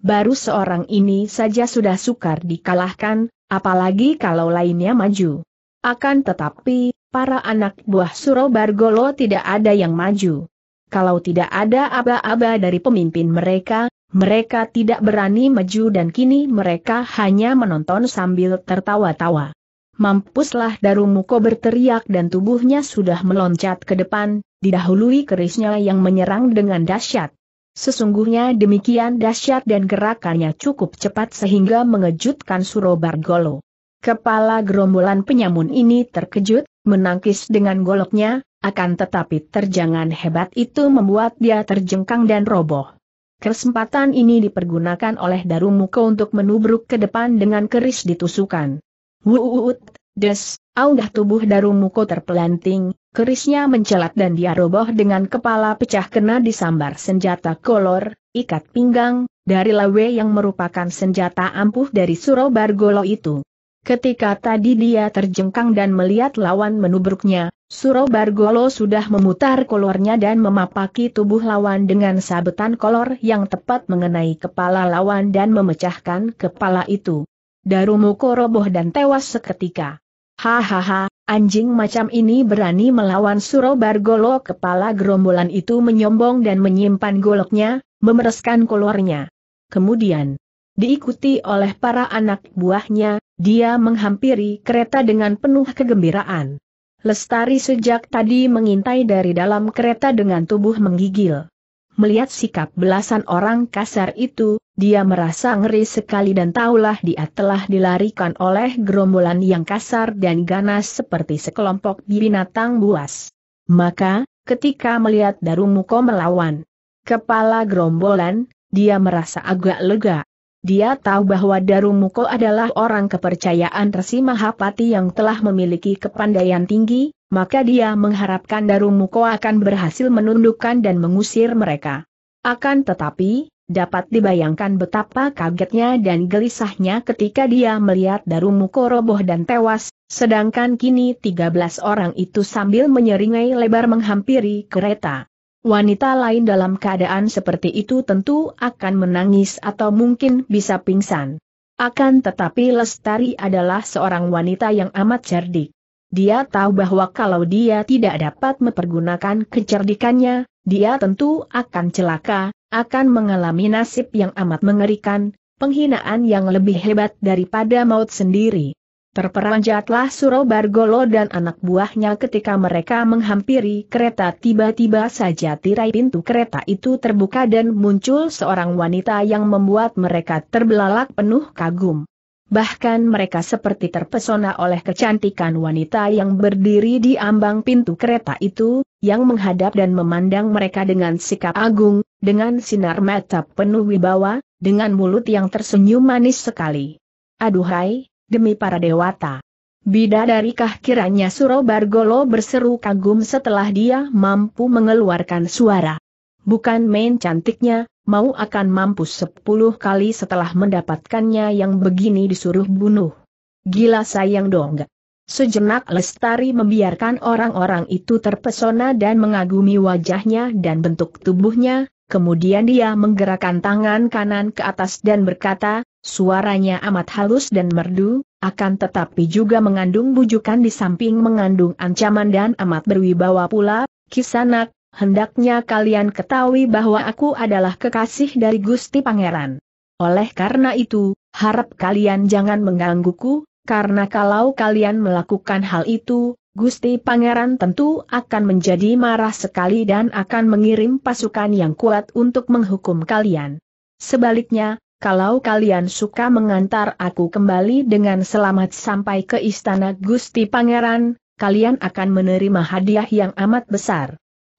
Baru seorang ini saja sudah sukar dikalahkan, apalagi kalau lainnya maju. Akan tetapi, para anak buah Suro Bargolo tidak ada yang maju. Kalau tidak ada aba-aba dari pemimpin mereka, mereka tidak berani maju dan kini mereka hanya menonton sambil tertawa-tawa. Mampuslah Darumuko berteriak dan tubuhnya sudah meloncat ke depan, didahului kerisnya yang menyerang dengan dahsyat. Sesungguhnya demikian dahsyat dan gerakannya cukup cepat sehingga mengejutkan Surobargolo. Kepala gerombolan penyamun ini terkejut, menangkis dengan goloknya, akan tetapi terjangan hebat itu membuat dia terjengkang dan roboh. Kesempatan ini dipergunakan oleh Darumuko untuk menubruk ke depan dengan keris ditusukan. Wuut, des, audah tubuh Darumuko terpelanting, kerisnya mencelat dan dia roboh dengan kepala pecah kena disambar senjata kolor, ikat pinggang, dari lawe yang merupakan senjata ampuh dari Bargolo itu. Ketika tadi dia terjengkang dan melihat lawan menubruknya, Suro Bargolo sudah memutar kolornya dan memapaki tubuh lawan dengan sabetan kolor yang tepat mengenai kepala lawan dan memecahkan kepala itu. Darumoko roboh dan tewas seketika. Hahaha, anjing macam ini berani melawan Suro Bargolo kepala gerombolan itu menyombong dan menyimpan goloknya, memereskan keluarnya. Kemudian, diikuti oleh para anak buahnya, dia menghampiri kereta dengan penuh kegembiraan. Lestari sejak tadi mengintai dari dalam kereta dengan tubuh menggigil. Melihat sikap belasan orang kasar itu, dia merasa ngeri sekali dan taulah dia telah dilarikan oleh gerombolan yang kasar dan ganas seperti sekelompok binatang buas. Maka, ketika melihat Darumuko melawan kepala gerombolan, dia merasa agak lega. Dia tahu bahwa Darumuko adalah orang kepercayaan Resi Mahapati yang telah memiliki kepandaian tinggi, maka dia mengharapkan Darumuko akan berhasil menundukkan dan mengusir mereka. Akan tetapi, dapat dibayangkan betapa kagetnya dan gelisahnya ketika dia melihat Darumuko roboh dan tewas, sedangkan kini 13 orang itu sambil menyeringai lebar menghampiri kereta. Wanita lain dalam keadaan seperti itu tentu akan menangis atau mungkin bisa pingsan. Akan tetapi Lestari adalah seorang wanita yang amat cerdik. Dia tahu bahwa kalau dia tidak dapat mempergunakan kecerdikannya, dia tentu akan celaka, akan mengalami nasib yang amat mengerikan, penghinaan yang lebih hebat daripada maut sendiri. Terperanjatlah Suro Bargolo dan anak buahnya ketika mereka menghampiri kereta tiba-tiba saja tirai pintu kereta itu terbuka dan muncul seorang wanita yang membuat mereka terbelalak penuh kagum. Bahkan mereka seperti terpesona oleh kecantikan wanita yang berdiri di ambang pintu kereta itu, yang menghadap dan memandang mereka dengan sikap agung, dengan sinar mata penuh wibawa, dengan mulut yang tersenyum manis sekali. Aduhai, demi para dewata. Bidadarikah kiranya Suro Bargolo berseru kagum setelah dia mampu mengeluarkan suara. Bukan main cantiknya, mau akan mampus sepuluh kali setelah mendapatkannya yang begini disuruh bunuh. Gila sayang dong Sejenak Lestari membiarkan orang-orang itu terpesona dan mengagumi wajahnya dan bentuk tubuhnya, kemudian dia menggerakkan tangan kanan ke atas dan berkata, suaranya amat halus dan merdu, akan tetapi juga mengandung bujukan di samping mengandung ancaman dan amat berwibawa pula, Kisanak, hendaknya kalian ketahui bahwa aku adalah kekasih dari Gusti Pangeran. Oleh karena itu, harap kalian jangan menggangguku, karena kalau kalian melakukan hal itu, Gusti Pangeran tentu akan menjadi marah sekali dan akan mengirim pasukan yang kuat untuk menghukum kalian. Sebaliknya, kalau kalian suka mengantar aku kembali dengan selamat sampai ke istana Gusti Pangeran, kalian akan menerima hadiah yang amat besar.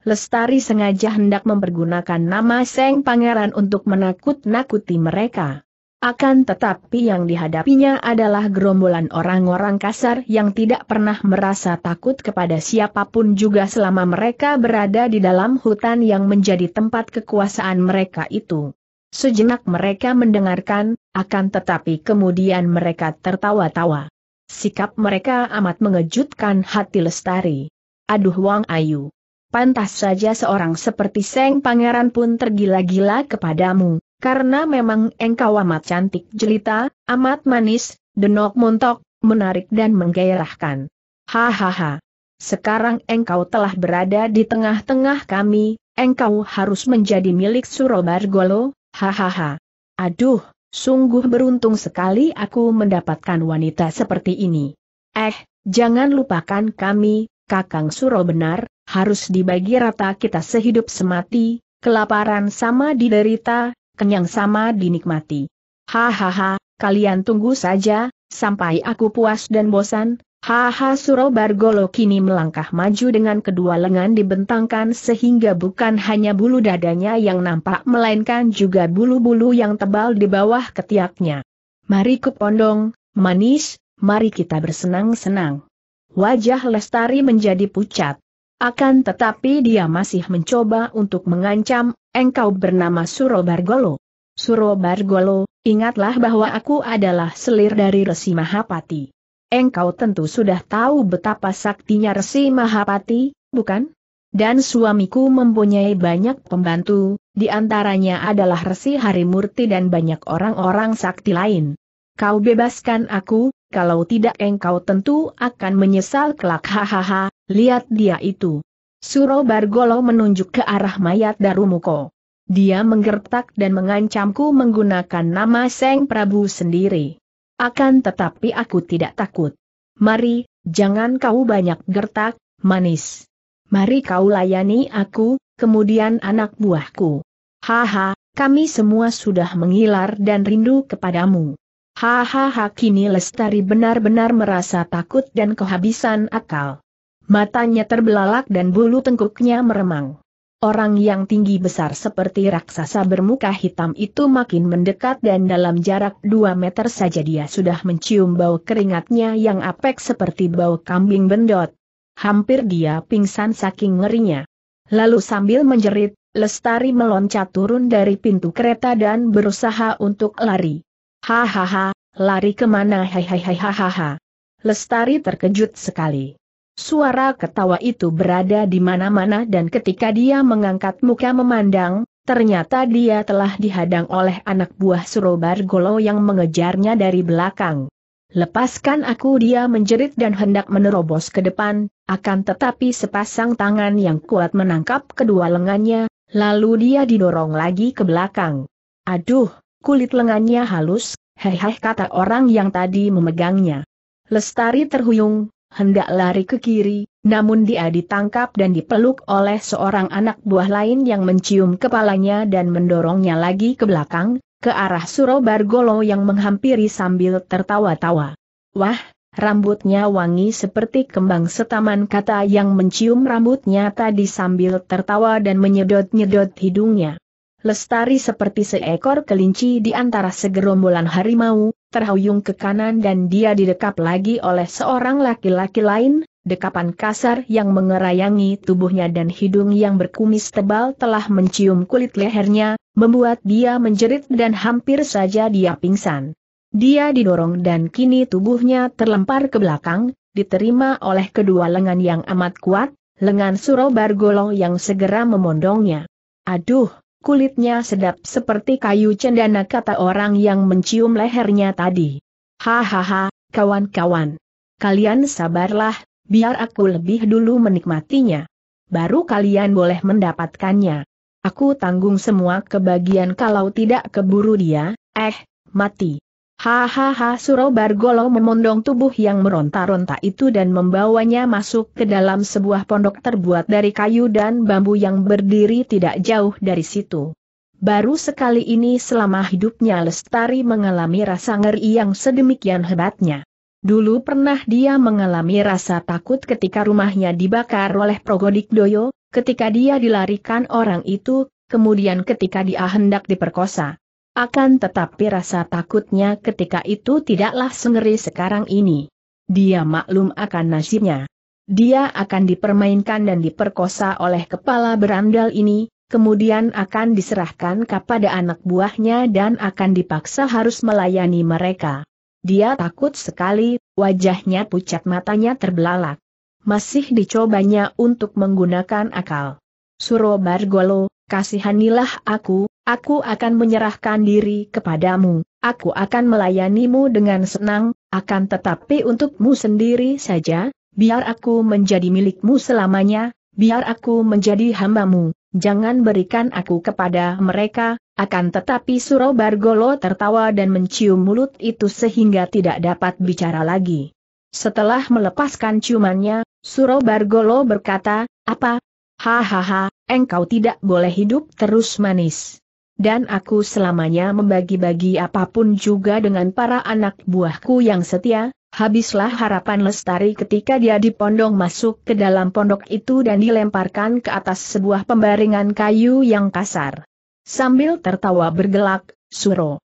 Lestari sengaja hendak mempergunakan nama Seng Pangeran untuk menakut-nakuti mereka. Akan tetapi yang dihadapinya adalah gerombolan orang-orang kasar yang tidak pernah merasa takut kepada siapapun juga selama mereka berada di dalam hutan yang menjadi tempat kekuasaan mereka itu. Sejenak mereka mendengarkan, akan tetapi kemudian mereka tertawa-tawa. Sikap mereka amat mengejutkan hati Lestari. Aduh Wang Ayu pantas saja seorang seperti Seng Pangeran pun tergila-gila kepadamu, karena memang engkau amat cantik jelita, amat manis, denok montok, menarik dan menggairahkan. Hahaha. Sekarang engkau telah berada di tengah-tengah kami, engkau harus menjadi milik Surobargolo, hahaha. Aduh, sungguh beruntung sekali aku mendapatkan wanita seperti ini. Eh, jangan lupakan kami, Kakang Suro benar, harus dibagi rata kita sehidup semati, kelaparan sama diderita, kenyang sama dinikmati. Hahaha, kalian tunggu saja, sampai aku puas dan bosan, Haha Suro Bargolo kini melangkah maju dengan kedua lengan dibentangkan sehingga bukan hanya bulu dadanya yang nampak melainkan juga bulu-bulu yang tebal di bawah ketiaknya. Mari ke pondong, manis, mari kita bersenang-senang. Wajah Lestari menjadi pucat. Akan tetapi dia masih mencoba untuk mengancam, engkau bernama Suro Bargolo. Suro Bargolo, ingatlah bahwa aku adalah selir dari Resi Mahapati. Engkau tentu sudah tahu betapa saktinya Resi Mahapati, bukan? Dan suamiku mempunyai banyak pembantu, di antaranya adalah Resi Harimurti dan banyak orang-orang sakti lain. Kau bebaskan aku, kalau tidak engkau tentu akan menyesal kelak hahaha, lihat dia itu. Suro Bargolo menunjuk ke arah mayat Darumuko. Dia menggertak dan mengancamku menggunakan nama Seng Prabu sendiri. Akan tetapi aku tidak takut. Mari, jangan kau banyak gertak, manis. Mari kau layani aku, kemudian anak buahku. Haha, kami semua sudah mengilar dan rindu kepadamu. Hahaha kini Lestari benar-benar merasa takut dan kehabisan akal. Matanya terbelalak dan bulu tengkuknya meremang. Orang yang tinggi besar seperti raksasa bermuka hitam itu makin mendekat dan dalam jarak 2 meter saja dia sudah mencium bau keringatnya yang apek seperti bau kambing bendot. Hampir dia pingsan saking ngerinya. Lalu sambil menjerit, Lestari meloncat turun dari pintu kereta dan berusaha untuk lari. Hahaha, lari kemana hahaha. Lestari terkejut sekali. Suara ketawa itu berada di mana-mana dan ketika dia mengangkat muka memandang, ternyata dia telah dihadang oleh anak buah Surobar Golo yang mengejarnya dari belakang. Lepaskan aku dia menjerit dan hendak menerobos ke depan, akan tetapi sepasang tangan yang kuat menangkap kedua lengannya, lalu dia didorong lagi ke belakang. Aduh, Kulit lengannya halus, heheh kata orang yang tadi memegangnya. Lestari terhuyung, hendak lari ke kiri, namun dia ditangkap dan dipeluk oleh seorang anak buah lain yang mencium kepalanya dan mendorongnya lagi ke belakang, ke arah Surobargolo yang menghampiri sambil tertawa-tawa. Wah, rambutnya wangi seperti kembang setaman kata yang mencium rambutnya tadi sambil tertawa dan menyedot-nyedot hidungnya. Lestari seperti seekor kelinci di antara segerombolan harimau, terhuyung ke kanan dan dia didekap lagi oleh seorang laki-laki lain, dekapan kasar yang mengerayangi tubuhnya dan hidung yang berkumis tebal telah mencium kulit lehernya, membuat dia menjerit dan hampir saja dia pingsan. Dia didorong dan kini tubuhnya terlempar ke belakang, diterima oleh kedua lengan yang amat kuat, lengan Suro Bargolo yang segera memondongnya. Aduh, Kulitnya sedap seperti kayu cendana kata orang yang mencium lehernya tadi. Hahaha, kawan-kawan. Kalian sabarlah, biar aku lebih dulu menikmatinya. Baru kalian boleh mendapatkannya. Aku tanggung semua kebagian kalau tidak keburu dia, eh, mati. Hahaha Suro Bargolo memondong tubuh yang meronta-ronta itu dan membawanya masuk ke dalam sebuah pondok terbuat dari kayu dan bambu yang berdiri tidak jauh dari situ. Baru sekali ini selama hidupnya Lestari mengalami rasa ngeri yang sedemikian hebatnya. Dulu pernah dia mengalami rasa takut ketika rumahnya dibakar oleh Progodik Doyo, ketika dia dilarikan orang itu, kemudian ketika dia hendak diperkosa. Akan tetapi rasa takutnya ketika itu tidaklah sengeri sekarang ini. Dia maklum akan nasibnya. Dia akan dipermainkan dan diperkosa oleh kepala berandal ini, kemudian akan diserahkan kepada anak buahnya dan akan dipaksa harus melayani mereka. Dia takut sekali, wajahnya pucat matanya terbelalak. Masih dicobanya untuk menggunakan akal. Suro Bargolo, kasihanilah aku, Aku akan menyerahkan diri kepadamu, aku akan melayanimu dengan senang, akan tetapi untukmu sendiri saja, biar aku menjadi milikmu selamanya, biar aku menjadi hambamu, jangan berikan aku kepada mereka, akan tetapi Bargolo tertawa dan mencium mulut itu sehingga tidak dapat bicara lagi. Setelah melepaskan ciumannya, Bargolo berkata, apa? Hahaha, engkau tidak boleh hidup terus manis dan aku selamanya membagi-bagi apapun juga dengan para anak buahku yang setia, habislah harapan lestari ketika dia dipondong masuk ke dalam pondok itu dan dilemparkan ke atas sebuah pembaringan kayu yang kasar. Sambil tertawa bergelak, Suro.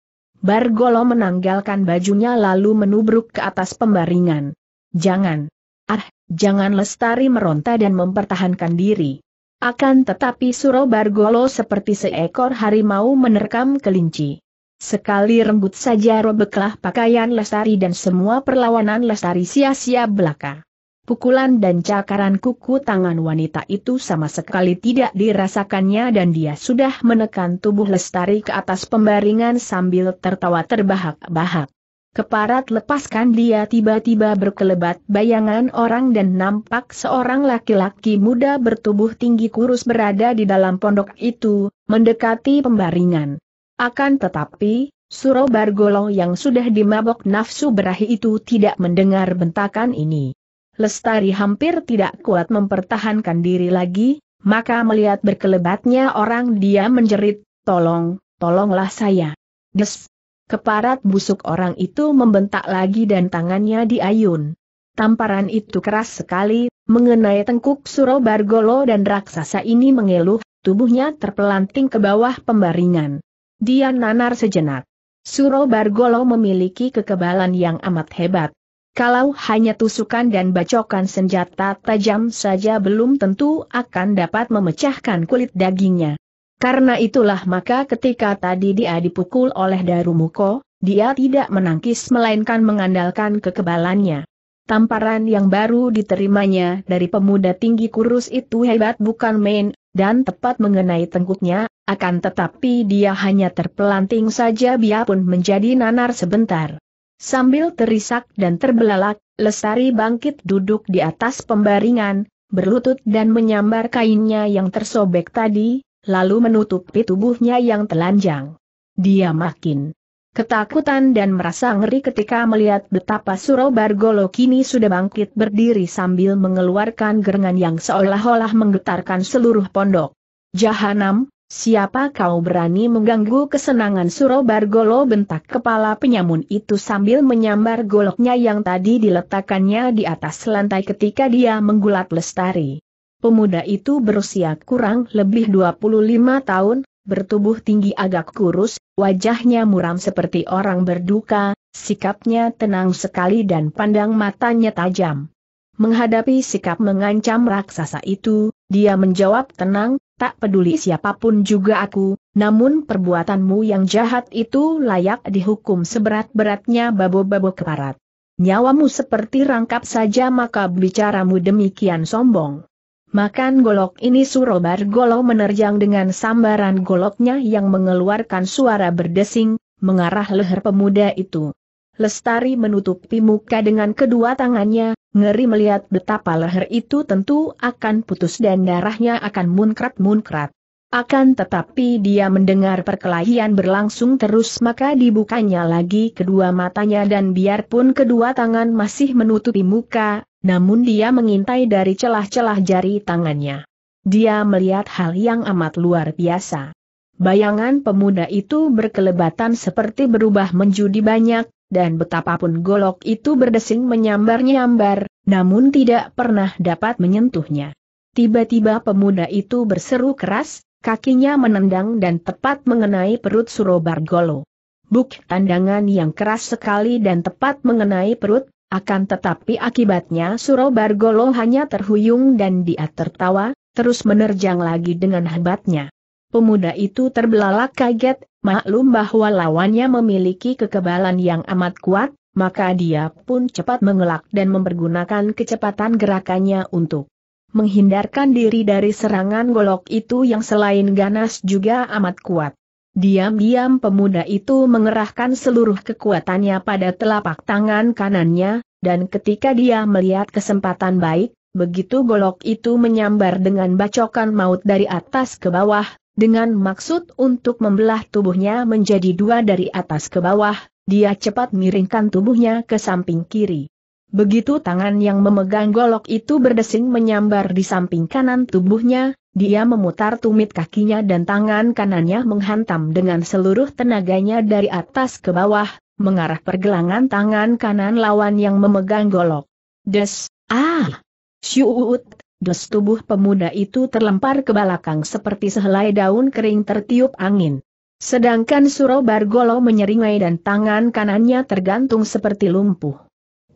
Bargolo menanggalkan bajunya lalu menubruk ke atas pembaringan. Jangan. Ah, jangan lestari meronta dan mempertahankan diri. Akan tetapi suro bargolo seperti seekor harimau menerkam kelinci. Sekali rembut saja robeklah pakaian Lestari dan semua perlawanan Lestari sia-sia belaka. Pukulan dan cakaran kuku tangan wanita itu sama sekali tidak dirasakannya dan dia sudah menekan tubuh Lestari ke atas pembaringan sambil tertawa terbahak-bahak. Keparat lepaskan dia tiba-tiba berkelebat bayangan orang dan nampak seorang laki-laki muda bertubuh tinggi kurus berada di dalam pondok itu, mendekati pembaringan. Akan tetapi, Suro Bargolo yang sudah dimabok nafsu berahi itu tidak mendengar bentakan ini. Lestari hampir tidak kuat mempertahankan diri lagi, maka melihat berkelebatnya orang dia menjerit, tolong, tolonglah saya. Des, Keparat busuk orang itu membentak lagi dan tangannya diayun. Tamparan itu keras sekali, mengenai tengkuk Suro Bargolo dan raksasa ini mengeluh, tubuhnya terpelanting ke bawah pembaringan. Dia nanar sejenak. Suro Bargolo memiliki kekebalan yang amat hebat. Kalau hanya tusukan dan bacokan senjata tajam saja belum tentu akan dapat memecahkan kulit dagingnya. Karena itulah maka ketika tadi dia dipukul oleh Darumuko, dia tidak menangkis melainkan mengandalkan kekebalannya. Tamparan yang baru diterimanya dari pemuda tinggi kurus itu hebat bukan main, dan tepat mengenai tengkuknya, akan tetapi dia hanya terpelanting saja biarpun menjadi nanar sebentar. Sambil terisak dan terbelalak, Lestari bangkit duduk di atas pembaringan, berlutut dan menyambar kainnya yang tersobek tadi, lalu menutupi tubuhnya yang telanjang. Dia makin ketakutan dan merasa ngeri ketika melihat betapa Suro Bargolo kini sudah bangkit berdiri sambil mengeluarkan gerengan yang seolah-olah menggetarkan seluruh pondok. Jahanam, Siapa kau berani mengganggu kesenangan Suro Bargolo bentak kepala penyamun itu sambil menyambar goloknya yang tadi diletakkannya di atas lantai ketika dia menggulat lestari. Pemuda itu berusia kurang lebih 25 tahun, bertubuh tinggi agak kurus, wajahnya muram seperti orang berduka, sikapnya tenang sekali dan pandang matanya tajam. Menghadapi sikap mengancam raksasa itu, dia menjawab tenang, tak peduli siapapun juga aku, namun perbuatanmu yang jahat itu layak dihukum seberat-beratnya babo-babo keparat. Nyawamu seperti rangkap saja maka bicaramu demikian sombong. Makan golok ini Surobar Golo menerjang dengan sambaran goloknya yang mengeluarkan suara berdesing, mengarah leher pemuda itu. Lestari menutupi muka dengan kedua tangannya, ngeri melihat betapa leher itu tentu akan putus dan darahnya akan munkrat-munkrat. Akan tetapi dia mendengar perkelahian berlangsung terus maka dibukanya lagi kedua matanya dan biarpun kedua tangan masih menutupi muka, namun dia mengintai dari celah-celah jari tangannya. Dia melihat hal yang amat luar biasa. Bayangan pemuda itu berkelebatan seperti berubah menjadi banyak, dan betapapun golok itu berdesing menyambar-nyambar, namun tidak pernah dapat menyentuhnya. Tiba-tiba pemuda itu berseru keras, Kakinya menendang dan tepat mengenai perut Surobargolo. Buk tandangan yang keras sekali dan tepat mengenai perut, akan tetapi akibatnya Surobargolo hanya terhuyung dan dia tertawa, terus menerjang lagi dengan hebatnya. Pemuda itu terbelalak kaget, maklum bahwa lawannya memiliki kekebalan yang amat kuat, maka dia pun cepat mengelak dan mempergunakan kecepatan gerakannya untuk menghindarkan diri dari serangan golok itu yang selain ganas juga amat kuat. Diam-diam pemuda itu mengerahkan seluruh kekuatannya pada telapak tangan kanannya, dan ketika dia melihat kesempatan baik, begitu golok itu menyambar dengan bacokan maut dari atas ke bawah, dengan maksud untuk membelah tubuhnya menjadi dua dari atas ke bawah, dia cepat miringkan tubuhnya ke samping kiri. Begitu tangan yang memegang golok itu berdesing menyambar di samping kanan tubuhnya, dia memutar tumit kakinya dan tangan kanannya menghantam dengan seluruh tenaganya dari atas ke bawah, mengarah pergelangan tangan kanan lawan yang memegang golok. Des, ah! Syuut, des tubuh pemuda itu terlempar ke belakang seperti sehelai daun kering tertiup angin. Sedangkan Suro Bargolo menyeringai dan tangan kanannya tergantung seperti lumpuh.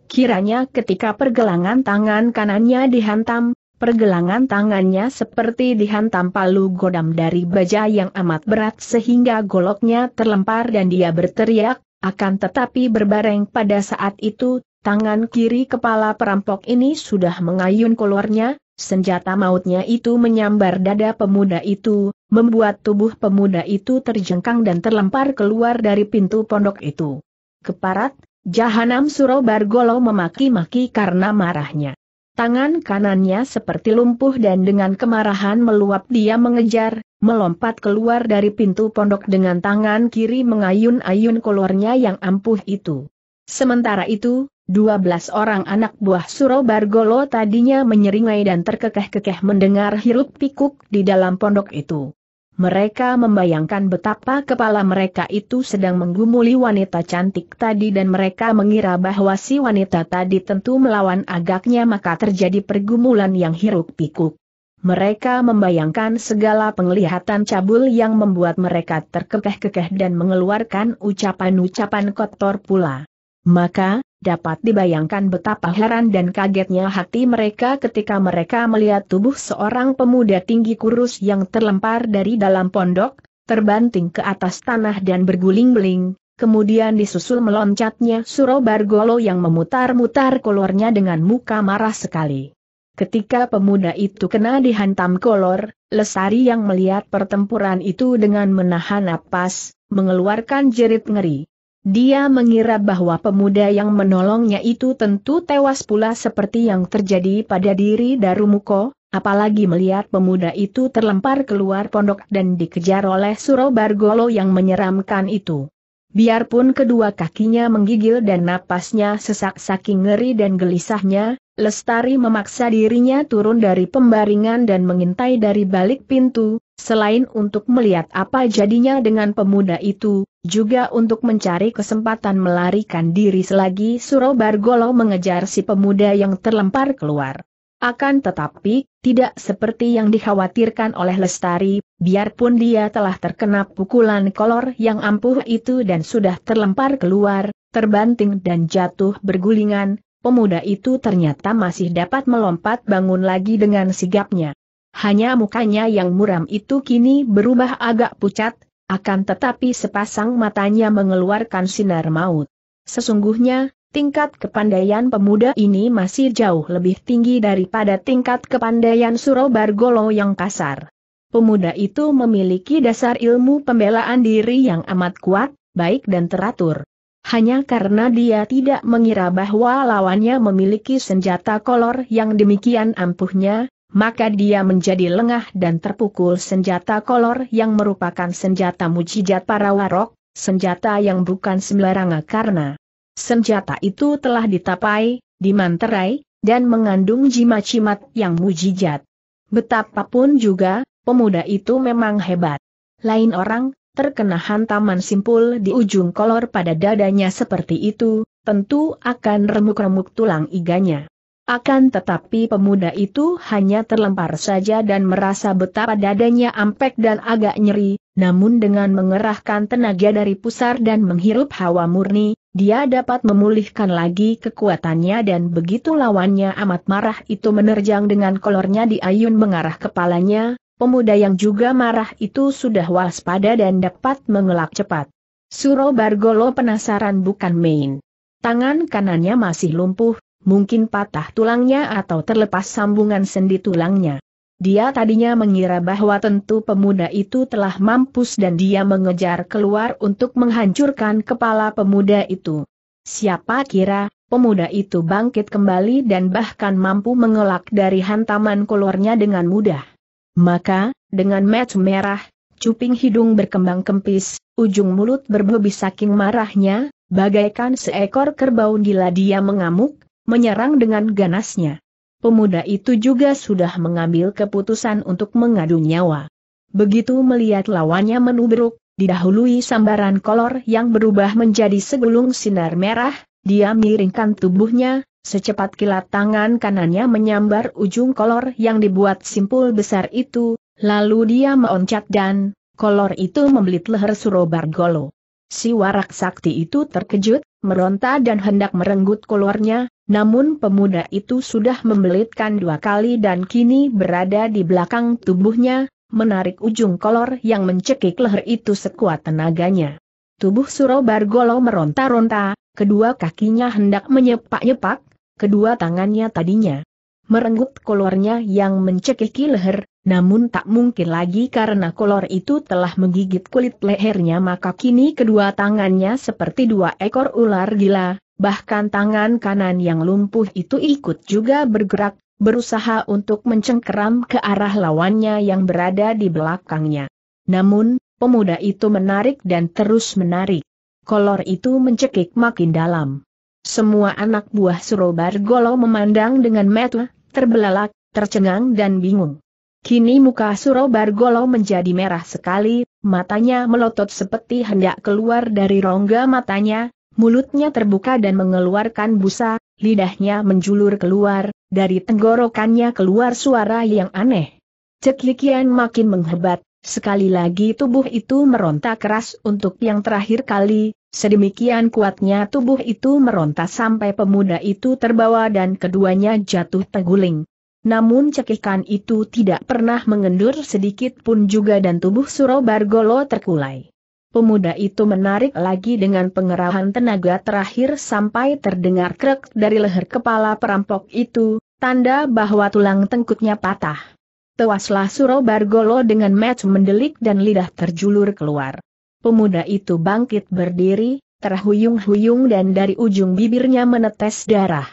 Kiranya ketika pergelangan tangan kanannya dihantam, pergelangan tangannya seperti dihantam palu godam dari baja yang amat berat sehingga goloknya terlempar dan dia berteriak, akan tetapi berbareng pada saat itu, tangan kiri kepala perampok ini sudah mengayun keluarnya, senjata mautnya itu menyambar dada pemuda itu, membuat tubuh pemuda itu terjengkang dan terlempar keluar dari pintu pondok itu. Keparat, Jahanam Suro Bargolo memaki-maki karena marahnya. Tangan kanannya seperti lumpuh dan dengan kemarahan meluap dia mengejar, melompat keluar dari pintu pondok dengan tangan kiri mengayun-ayun kolornya yang ampuh itu. Sementara itu, 12 orang anak buah Suro Bargolo tadinya menyeringai dan terkekeh-kekeh mendengar hiruk pikuk di dalam pondok itu. Mereka membayangkan betapa kepala mereka itu sedang menggumuli wanita cantik tadi dan mereka mengira bahwa si wanita tadi tentu melawan agaknya maka terjadi pergumulan yang hiruk pikuk. Mereka membayangkan segala penglihatan cabul yang membuat mereka terkekeh-kekeh dan mengeluarkan ucapan-ucapan kotor pula. Maka, dapat dibayangkan betapa heran dan kagetnya hati mereka ketika mereka melihat tubuh seorang pemuda tinggi kurus yang terlempar dari dalam pondok, terbanting ke atas tanah dan berguling-guling, kemudian disusul meloncatnya Suro Bargolo yang memutar-mutar kolornya dengan muka marah sekali. Ketika pemuda itu kena dihantam kolor, Lesari yang melihat pertempuran itu dengan menahan napas, mengeluarkan jerit ngeri. Dia mengira bahwa pemuda yang menolongnya itu tentu tewas pula seperti yang terjadi pada diri Darumuko, apalagi melihat pemuda itu terlempar keluar pondok dan dikejar oleh Surobargolo yang menyeramkan itu. Biarpun kedua kakinya menggigil dan napasnya sesak saking ngeri dan gelisahnya, Lestari memaksa dirinya turun dari pembaringan dan mengintai dari balik pintu, Selain untuk melihat apa jadinya dengan pemuda itu, juga untuk mencari kesempatan melarikan diri selagi Suro Bargolo mengejar si pemuda yang terlempar keluar. Akan tetapi, tidak seperti yang dikhawatirkan oleh Lestari, biarpun dia telah terkena pukulan kolor yang ampuh itu dan sudah terlempar keluar, terbanting dan jatuh bergulingan, pemuda itu ternyata masih dapat melompat bangun lagi dengan sigapnya hanya mukanya yang muram itu kini berubah agak pucat, akan tetapi sepasang matanya mengeluarkan sinar maut. Sesungguhnya, tingkat kepandaian pemuda ini masih jauh lebih tinggi daripada tingkat kepandaian Surobargolo yang kasar. Pemuda itu memiliki dasar ilmu pembelaan diri yang amat kuat, baik dan teratur. Hanya karena dia tidak mengira bahwa lawannya memiliki senjata kolor yang demikian ampuhnya, maka dia menjadi lengah dan terpukul senjata kolor yang merupakan senjata mujijat para warok, senjata yang bukan sembarangan karena senjata itu telah ditapai, dimanterai, dan mengandung jimat-jimat yang mujijat. Betapapun juga, pemuda itu memang hebat. Lain orang, terkena hantaman simpul di ujung kolor pada dadanya seperti itu, tentu akan remuk-remuk tulang iganya. Akan tetapi pemuda itu hanya terlempar saja dan merasa betapa dadanya ampek dan agak nyeri, namun dengan mengerahkan tenaga dari pusar dan menghirup hawa murni, dia dapat memulihkan lagi kekuatannya dan begitu lawannya amat marah itu menerjang dengan kolornya di ayun mengarah kepalanya, pemuda yang juga marah itu sudah waspada dan dapat mengelak cepat. Suro Bargolo penasaran bukan main. Tangan kanannya masih lumpuh, mungkin patah tulangnya atau terlepas sambungan sendi tulangnya. Dia tadinya mengira bahwa tentu pemuda itu telah mampus dan dia mengejar keluar untuk menghancurkan kepala pemuda itu. Siapa kira, pemuda itu bangkit kembali dan bahkan mampu mengelak dari hantaman kolornya dengan mudah. Maka, dengan match merah, cuping hidung berkembang kempis, ujung mulut berbebis saking marahnya, bagaikan seekor kerbau gila dia mengamuk, menyerang dengan ganasnya. Pemuda itu juga sudah mengambil keputusan untuk mengadu nyawa. Begitu melihat lawannya menubruk, didahului sambaran kolor yang berubah menjadi segulung sinar merah, dia miringkan tubuhnya, secepat kilat tangan kanannya menyambar ujung kolor yang dibuat simpul besar itu, lalu dia meloncat dan, kolor itu membelit leher Surobargolo. Si warak sakti itu terkejut, meronta dan hendak merenggut kolornya, namun pemuda itu sudah membelitkan dua kali dan kini berada di belakang tubuhnya, menarik ujung kolor yang mencekik leher itu sekuat tenaganya. Tubuh Suro Bargolo meronta-ronta, kedua kakinya hendak menyepak-nyepak, kedua tangannya tadinya merenggut kolornya yang mencekiki leher, namun tak mungkin lagi karena kolor itu telah menggigit kulit lehernya maka kini kedua tangannya seperti dua ekor ular gila, bahkan tangan kanan yang lumpuh itu ikut juga bergerak, berusaha untuk mencengkeram ke arah lawannya yang berada di belakangnya. Namun, pemuda itu menarik dan terus menarik. Kolor itu mencekik makin dalam. Semua anak buah Surobar Golo memandang dengan metu, terbelalak, tercengang dan bingung. Kini muka Surobar Golo menjadi merah sekali, matanya melotot seperti hendak keluar dari rongga matanya, mulutnya terbuka dan mengeluarkan busa, lidahnya menjulur keluar, dari tenggorokannya keluar suara yang aneh. Ceklikian makin menghebat, sekali lagi tubuh itu meronta keras untuk yang terakhir kali, sedemikian kuatnya tubuh itu meronta sampai pemuda itu terbawa dan keduanya jatuh teguling. Namun cekikan itu tidak pernah mengendur sedikit pun juga dan tubuh Suro terkulai. Pemuda itu menarik lagi dengan pengerahan tenaga terakhir sampai terdengar krek dari leher kepala perampok itu, tanda bahwa tulang tengkuknya patah. Tewaslah Suro Bargolo dengan match mendelik dan lidah terjulur keluar. Pemuda itu bangkit berdiri, terhuyung-huyung dan dari ujung bibirnya menetes darah.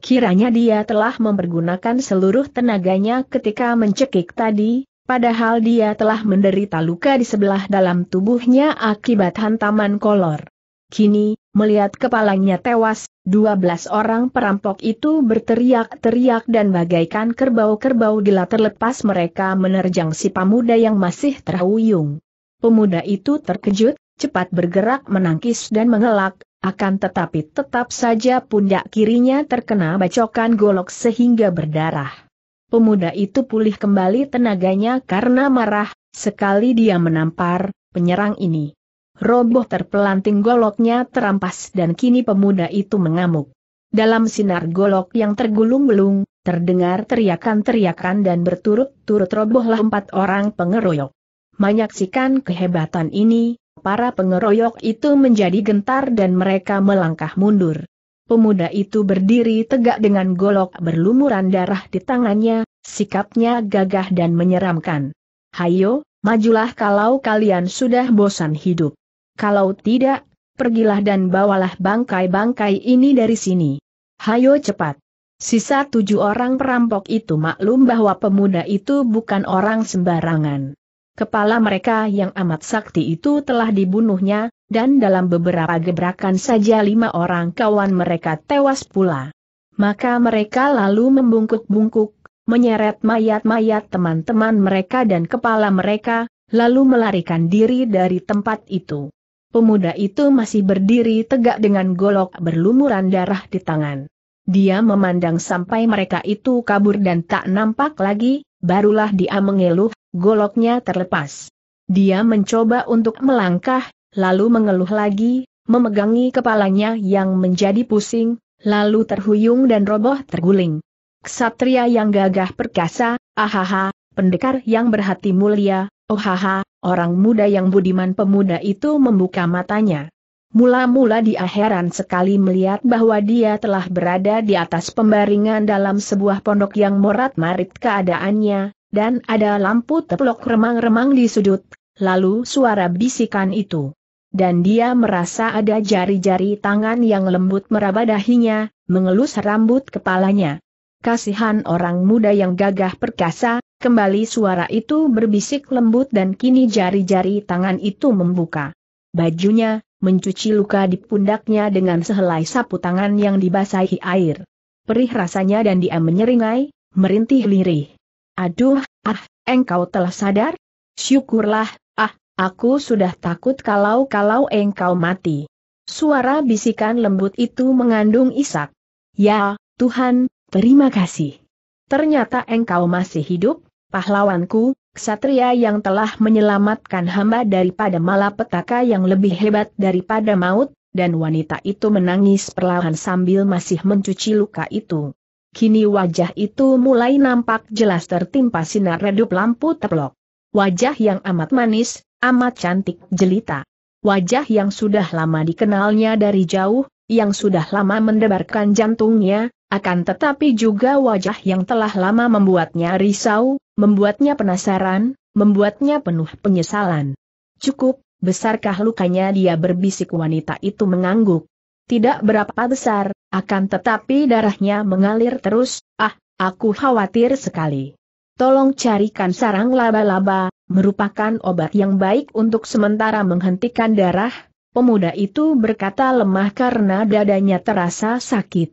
Kiranya dia telah mempergunakan seluruh tenaganya ketika mencekik tadi, Padahal dia telah menderita luka di sebelah dalam tubuhnya akibat hantaman kolor. Kini, melihat kepalanya tewas, 12 orang perampok itu berteriak-teriak dan bagaikan kerbau-kerbau gila terlepas mereka menerjang si pemuda yang masih terhuyung. Pemuda itu terkejut, cepat bergerak menangkis dan mengelak, akan tetapi tetap saja pundak kirinya terkena bacokan golok sehingga berdarah. Pemuda itu pulih kembali tenaganya karena marah, sekali dia menampar penyerang ini. Roboh terpelanting goloknya terampas dan kini pemuda itu mengamuk. Dalam sinar golok yang tergulung-gulung, terdengar teriakan-teriakan dan berturut-turut robohlah empat orang pengeroyok. Menyaksikan kehebatan ini, para pengeroyok itu menjadi gentar dan mereka melangkah mundur. Pemuda itu berdiri tegak dengan golok berlumuran darah di tangannya, sikapnya gagah dan menyeramkan. Hayo, majulah kalau kalian sudah bosan hidup. Kalau tidak, pergilah dan bawalah bangkai-bangkai ini dari sini. Hayo cepat. Sisa tujuh orang perampok itu maklum bahwa pemuda itu bukan orang sembarangan. Kepala mereka yang amat sakti itu telah dibunuhnya, dan dalam beberapa gebrakan saja lima orang kawan mereka tewas pula. Maka mereka lalu membungkuk-bungkuk, menyeret mayat-mayat teman-teman mereka dan kepala mereka, lalu melarikan diri dari tempat itu. Pemuda itu masih berdiri tegak dengan golok berlumuran darah di tangan. Dia memandang sampai mereka itu kabur dan tak nampak lagi, barulah dia mengeluh, goloknya terlepas. Dia mencoba untuk melangkah, lalu mengeluh lagi, memegangi kepalanya yang menjadi pusing, lalu terhuyung dan roboh terguling. Ksatria yang gagah perkasa, ahaha, pendekar yang berhati mulia, ohaha, orang muda yang budiman pemuda itu membuka matanya. Mula-mula dia heran sekali melihat bahwa dia telah berada di atas pembaringan dalam sebuah pondok yang morat-marit keadaannya, dan ada lampu teplok remang-remang di sudut, lalu suara bisikan itu. Dan dia merasa ada jari-jari tangan yang lembut meraba dahinya, mengelus rambut kepalanya. Kasihan orang muda yang gagah perkasa, kembali suara itu berbisik lembut dan kini jari-jari tangan itu membuka bajunya, mencuci luka di pundaknya dengan sehelai sapu tangan yang dibasahi air. Perih rasanya dan dia menyeringai, merintih lirih. Aduh, ah, engkau telah sadar? Syukurlah, ah, aku sudah takut kalau-kalau engkau mati. Suara bisikan lembut itu mengandung isak. Ya, Tuhan, terima kasih. Ternyata engkau masih hidup, pahlawanku, ksatria yang telah menyelamatkan hamba daripada malapetaka yang lebih hebat daripada maut, dan wanita itu menangis perlahan sambil masih mencuci luka itu. Kini wajah itu mulai nampak jelas tertimpa sinar redup lampu teplok. Wajah yang amat manis, amat cantik jelita. Wajah yang sudah lama dikenalnya dari jauh, yang sudah lama mendebarkan jantungnya, akan tetapi juga wajah yang telah lama membuatnya risau, membuatnya penasaran, membuatnya penuh penyesalan. Cukup, besarkah lukanya dia berbisik wanita itu mengangguk. Tidak berapa besar, akan tetapi darahnya mengalir terus, ah, aku khawatir sekali. Tolong carikan sarang laba-laba, merupakan obat yang baik untuk sementara menghentikan darah, pemuda itu berkata lemah karena dadanya terasa sakit.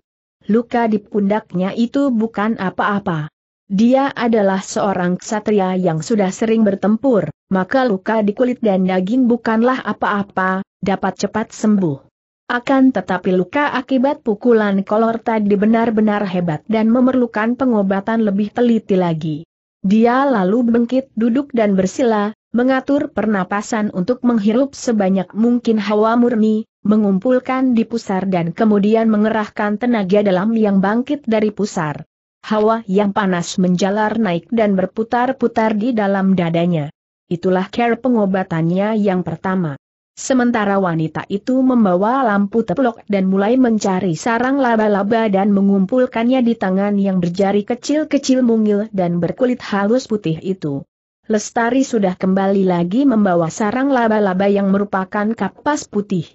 Luka di pundaknya itu bukan apa-apa. Dia adalah seorang ksatria yang sudah sering bertempur, maka luka di kulit dan daging bukanlah apa-apa, dapat cepat sembuh. Akan tetapi luka akibat pukulan kolor tadi benar-benar hebat dan memerlukan pengobatan lebih teliti lagi. Dia lalu bangkit duduk dan bersila, mengatur pernapasan untuk menghirup sebanyak mungkin hawa murni, mengumpulkan di pusar dan kemudian mengerahkan tenaga dalam yang bangkit dari pusar. Hawa yang panas menjalar naik dan berputar-putar di dalam dadanya. Itulah care pengobatannya yang pertama. Sementara wanita itu membawa lampu teplok dan mulai mencari sarang laba-laba dan mengumpulkannya di tangan yang berjari kecil-kecil mungil dan berkulit halus putih itu. Lestari sudah kembali lagi membawa sarang laba-laba yang merupakan kapas putih.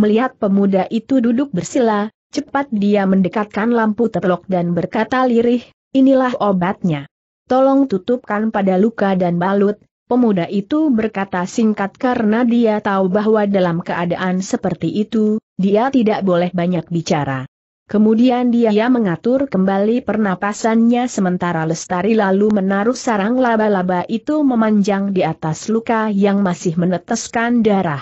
Melihat pemuda itu duduk bersila, Cepat dia mendekatkan lampu teplok dan berkata lirih, inilah obatnya. Tolong tutupkan pada luka dan balut, Pemuda itu berkata singkat karena dia tahu bahwa dalam keadaan seperti itu, dia tidak boleh banyak bicara. Kemudian dia mengatur kembali pernapasannya sementara Lestari lalu menaruh sarang laba-laba itu memanjang di atas luka yang masih meneteskan darah.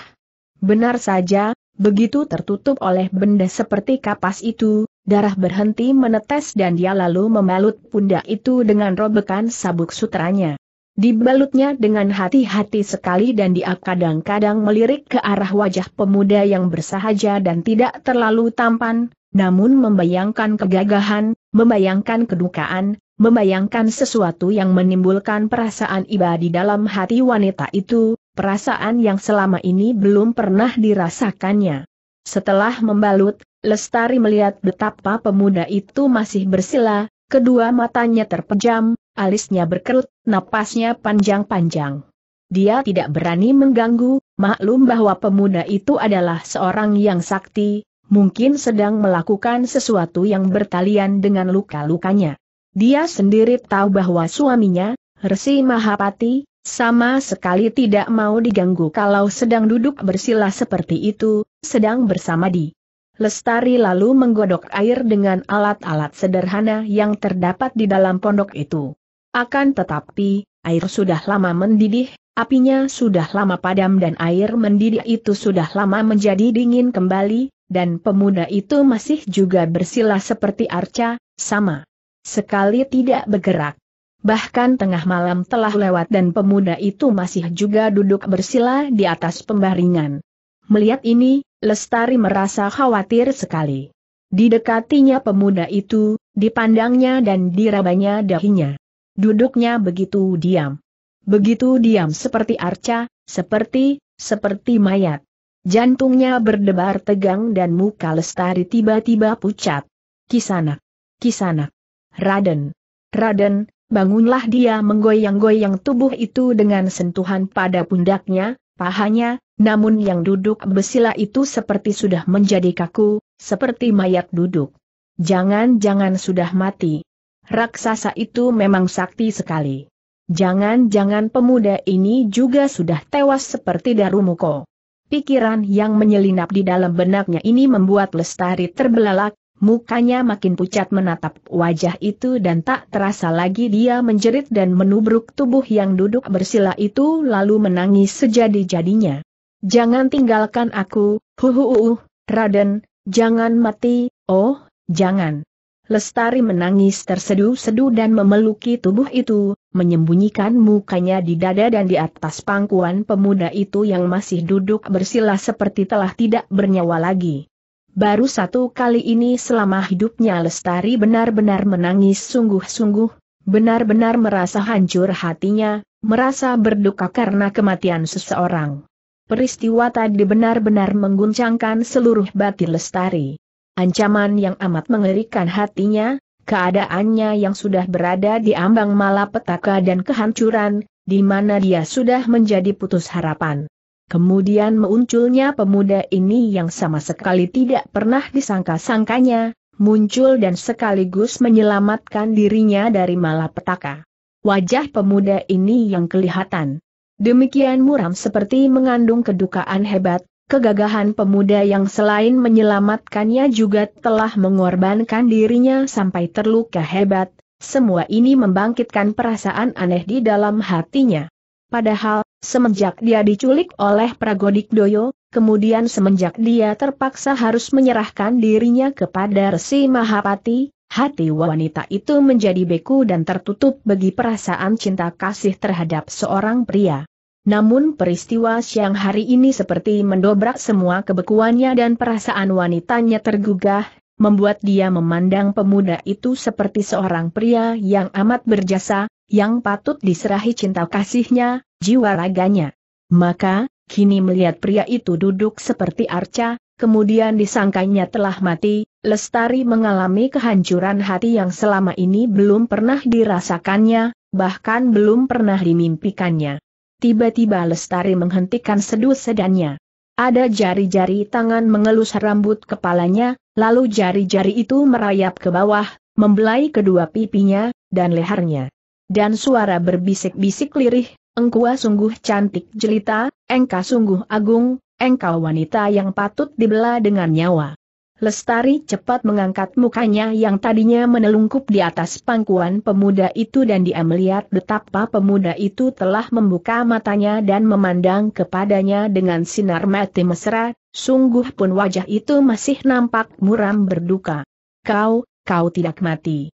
Benar saja, Begitu tertutup oleh benda seperti kapas itu, darah berhenti menetes dan dia lalu memalut pundak itu dengan robekan sabuk sutranya. Dibalutnya dengan hati-hati sekali dan dia kadang-kadang melirik ke arah wajah pemuda yang bersahaja dan tidak terlalu tampan, namun membayangkan kegagahan, membayangkan kedukaan, membayangkan sesuatu yang menimbulkan perasaan iba di dalam hati wanita itu, perasaan yang selama ini belum pernah dirasakannya. Setelah membalut, Lestari melihat betapa pemuda itu masih bersila, kedua matanya terpejam, alisnya berkerut, napasnya panjang-panjang. Dia tidak berani mengganggu, maklum bahwa pemuda itu adalah seorang yang sakti, mungkin sedang melakukan sesuatu yang bertalian dengan luka-lukanya. Dia sendiri tahu bahwa suaminya, Resi Mahapati, sama sekali tidak mau diganggu kalau sedang duduk bersila seperti itu, sedang bersama di. Lestari lalu menggodok air dengan alat-alat sederhana yang terdapat di dalam pondok itu. Akan tetapi, air sudah lama mendidih, apinya sudah lama padam dan air mendidih itu sudah lama menjadi dingin kembali, dan pemuda itu masih juga bersila seperti arca, sama sekali tidak bergerak bahkan tengah malam telah lewat dan pemuda itu masih juga duduk bersila di atas pembaringan. Melihat ini, Lestari merasa khawatir sekali. Didekatinya pemuda itu, dipandangnya dan dirabanya dahinya. Duduknya begitu diam. Begitu diam seperti arca, seperti, seperti mayat. Jantungnya berdebar tegang dan muka lestari tiba-tiba pucat. Kisanak. Kisanak. Raden. Raden, bangunlah dia menggoyang-goyang tubuh itu dengan sentuhan pada pundaknya, pahanya, namun yang duduk besila itu seperti sudah menjadi kaku, seperti mayat duduk. Jangan-jangan sudah mati. Raksasa itu memang sakti sekali. Jangan-jangan pemuda ini juga sudah tewas seperti Darumuko. Pikiran yang menyelinap di dalam benaknya ini membuat Lestari terbelalak, Mukanya makin pucat menatap wajah itu dan tak terasa lagi dia menjerit dan menubruk tubuh yang duduk bersila itu lalu menangis sejadi-jadinya. Jangan tinggalkan aku, huhuhuh, Raden, jangan mati, oh, jangan. Lestari menangis tersedu-sedu dan memeluki tubuh itu, menyembunyikan mukanya di dada dan di atas pangkuan pemuda itu yang masih duduk bersila seperti telah tidak bernyawa lagi. Baru satu kali ini selama hidupnya Lestari benar-benar menangis sungguh-sungguh, benar-benar merasa hancur hatinya, merasa berduka karena kematian seseorang. Peristiwa tadi benar-benar mengguncangkan seluruh batin Lestari. Ancaman yang amat mengerikan hatinya, keadaannya yang sudah berada di ambang malapetaka dan kehancuran, di mana dia sudah menjadi putus harapan. Kemudian munculnya pemuda ini yang sama sekali tidak pernah disangka-sangkanya, muncul dan sekaligus menyelamatkan dirinya dari malapetaka. Wajah pemuda ini yang kelihatan. Demikian muram seperti mengandung kedukaan hebat, kegagahan pemuda yang selain menyelamatkannya juga telah mengorbankan dirinya sampai terluka hebat, semua ini membangkitkan perasaan aneh di dalam hatinya. Padahal, semenjak dia diculik oleh Pragodik Doyo, kemudian semenjak dia terpaksa harus menyerahkan dirinya kepada Resi Mahapati, hati wanita itu menjadi beku dan tertutup bagi perasaan cinta kasih terhadap seorang pria. Namun peristiwa siang hari ini seperti mendobrak semua kebekuannya dan perasaan wanitanya tergugah, membuat dia memandang pemuda itu seperti seorang pria yang amat berjasa, yang patut diserahi cinta kasihnya, jiwa raganya. Maka, kini melihat pria itu duduk seperti arca, kemudian disangkanya telah mati, Lestari mengalami kehancuran hati yang selama ini belum pernah dirasakannya, bahkan belum pernah dimimpikannya. Tiba-tiba Lestari menghentikan sedut sedannya. Ada jari-jari tangan mengelus rambut kepalanya, lalu jari-jari itu merayap ke bawah, membelai kedua pipinya, dan lehernya dan suara berbisik-bisik lirih, engkua sungguh cantik jelita, engkau sungguh agung, engkau wanita yang patut dibela dengan nyawa. Lestari cepat mengangkat mukanya yang tadinya menelungkup di atas pangkuan pemuda itu dan dia melihat betapa pemuda itu telah membuka matanya dan memandang kepadanya dengan sinar mati mesra, sungguh pun wajah itu masih nampak muram berduka. Kau, kau tidak mati.